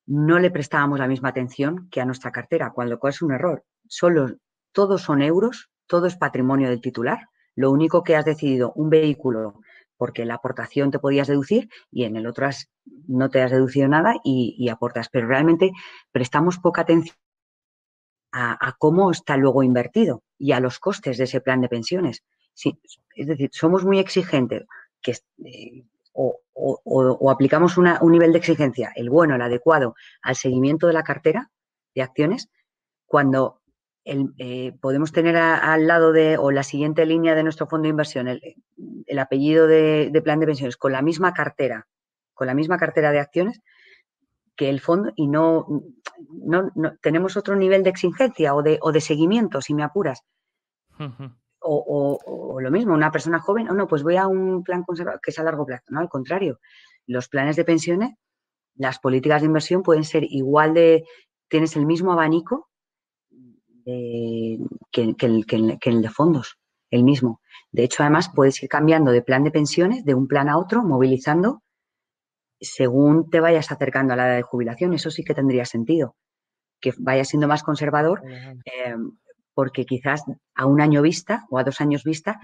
B: no le prestábamos la misma atención que a nuestra cartera, cuando cual es un error. Solo, todos son euros, todo es patrimonio del titular. Lo único que has decidido, un vehículo, porque la aportación te podías deducir y en el otro no te has deducido nada y aportas. Pero realmente prestamos poca atención a, cómo está luego invertido y a los costes de ese plan de pensiones. es decir, somos muy exigentes que, eh, o, aplicamos un nivel de exigencia, el bueno, el adecuado, al seguimiento de la cartera de acciones, cuando eh, podemos tener al lado de, o la siguiente línea de nuestro fondo de inversión, el, apellido de, de plan de pensiones con la misma cartera, con la misma cartera de acciones, que el fondo y no, no, tenemos otro nivel de exigencia o de, o de seguimiento, si me apuras. o, lo mismo, una persona joven, oh, no, pues voy a un plan conservador que es a largo plazo, no, al contrario. Los planes de pensiones, las políticas de inversión pueden ser igual de, tienes el mismo abanico que, que, el, que, que el de fondos, el mismo. De hecho, además, puedes ir cambiando de plan de pensiones de un plan a otro, movilizando según te vayas acercando a la edad de jubilación, eso sí que tendría sentido, que vaya siendo más conservador, em, porque quizás a un año vista o a dos años vista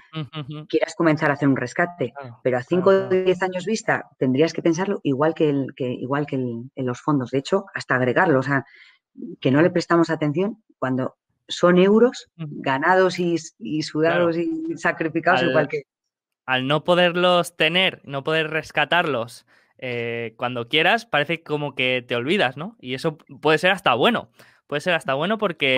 B: quieras comenzar a hacer un rescate, pero a cinco o diez años vista tendrías que pensarlo igual que, el, que igual que en los fondos, de hecho, hasta agregarlo, o sea, que no le prestamos atención cuando son euros ganados y, sudados y sacrificados igual que...
A: Al no poderlos tener, no poder rescatarlos, eh, cuando quieras, parece como que te olvidas, ¿no? Y eso puede ser hasta bueno. Puede ser hasta bueno porque,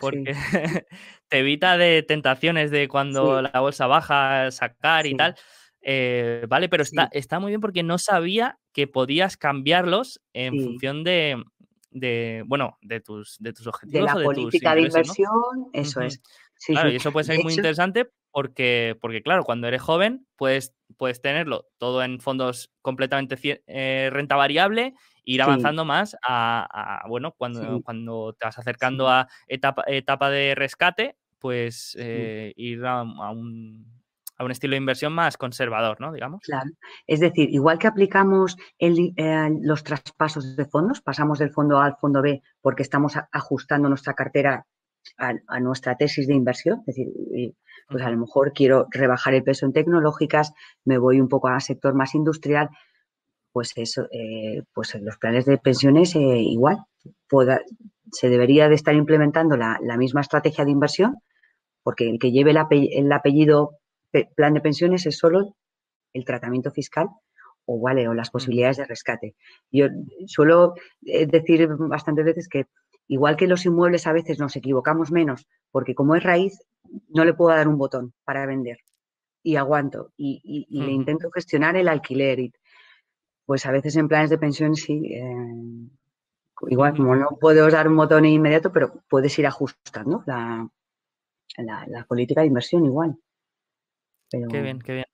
A: porque [LAUGHS] te evita de tentaciones de cuando la bolsa baja, sacar y tal. Eh, vale, pero está, está muy bien porque no sabía que podías cambiarlos en función de, de, bueno, de tus, de tus objetivos. De la política de inversión, eso es. claro, y eso puede ser muy interesante porque, porque claro, cuando eres joven puedes, puedes tenerlo todo en fondos completamente eh, renta variable, ir avanzando más a, bueno, cuando, cuando te vas acercando a etapa, etapa de rescate, pues eh, ir a, un a un estilo de inversión más conservador, ¿no? Digamos. Claro.
B: Es decir, igual que aplicamos eh, los traspasos de fondos, pasamos del fondo A al fondo B porque estamos ajustando nuestra cartera a, nuestra tesis de inversión, es decir, pues a lo mejor quiero rebajar el peso en tecnológicas, me voy un poco al sector más industrial, pues eso, eh, pues los planes de pensiones eh, igual, se debería de estar implementando la, misma estrategia de inversión, porque el que lleve el, apellido, el apellido plan de pensiones es solo el tratamiento fiscal o vale, o las mm. posibilidades de rescate. Yo suelo eh, decir bastantes veces que Igual que los inmuebles a veces nos equivocamos menos, porque como es raíz, no le puedo dar un botón para vender y aguanto y, le intento gestionar el alquiler. pues a veces en planes de pensión sí, eh, igual como no puedo dar un botón inmediato, pero puedes ir ajustando la, política de inversión igual.
A: Qué bien, qué bien.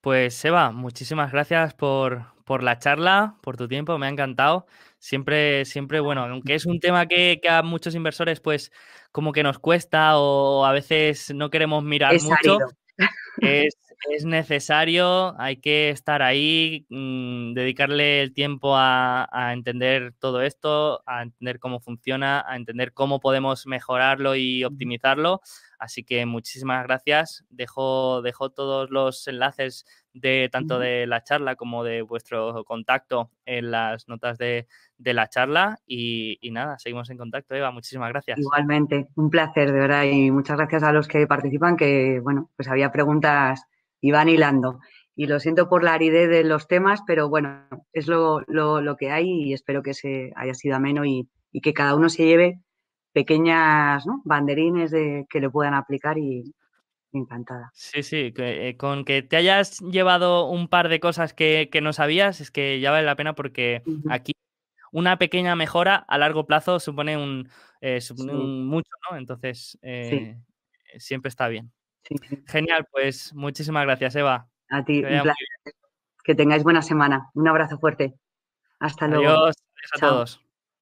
A: Pues Seba, muchísimas gracias por, por la charla, por tu tiempo, me ha encantado siempre, siempre, bueno, aunque es un [LAUGHS] tema que, a muchos inversores, pues, como que nos cuesta o a veces no queremos mirar mucho. [LAUGHS] Es, necesario, hay que estar ahí, mm, dedicarle el tiempo a, a, entender todo esto, a entender cómo funciona, a entender cómo podemos mejorarlo y optimizarlo. Así que muchísimas gracias. Dejo, dejo todos los enlaces de tanto de la charla como de vuestro contacto en las notas de, de la charla. Y, nada, seguimos en contacto, Eva. Muchísimas gracias.
B: Igualmente, un placer, de verdad, y muchas gracias a los que participan, que bueno, pues había preguntas y van hilando. Y lo siento por la aridez de los temas, pero bueno, es lo, que hay y espero que se haya sido ameno y, que cada uno se lleve pequeñas banderines de, que le puedan aplicar y
A: encantada. Sí, sí, eh, con que te hayas llevado un par de cosas que, que no sabías, es que ya vale la pena porque aquí una pequeña mejora a largo plazo supone un, eh, mucho, ¿no? Entonces, eh, siempre está bien. Genial, pues muchísimas gracias, Eva. A ti, que,
B: que tengáis buena semana. Un abrazo fuerte. Hasta luego. Adiós a todos.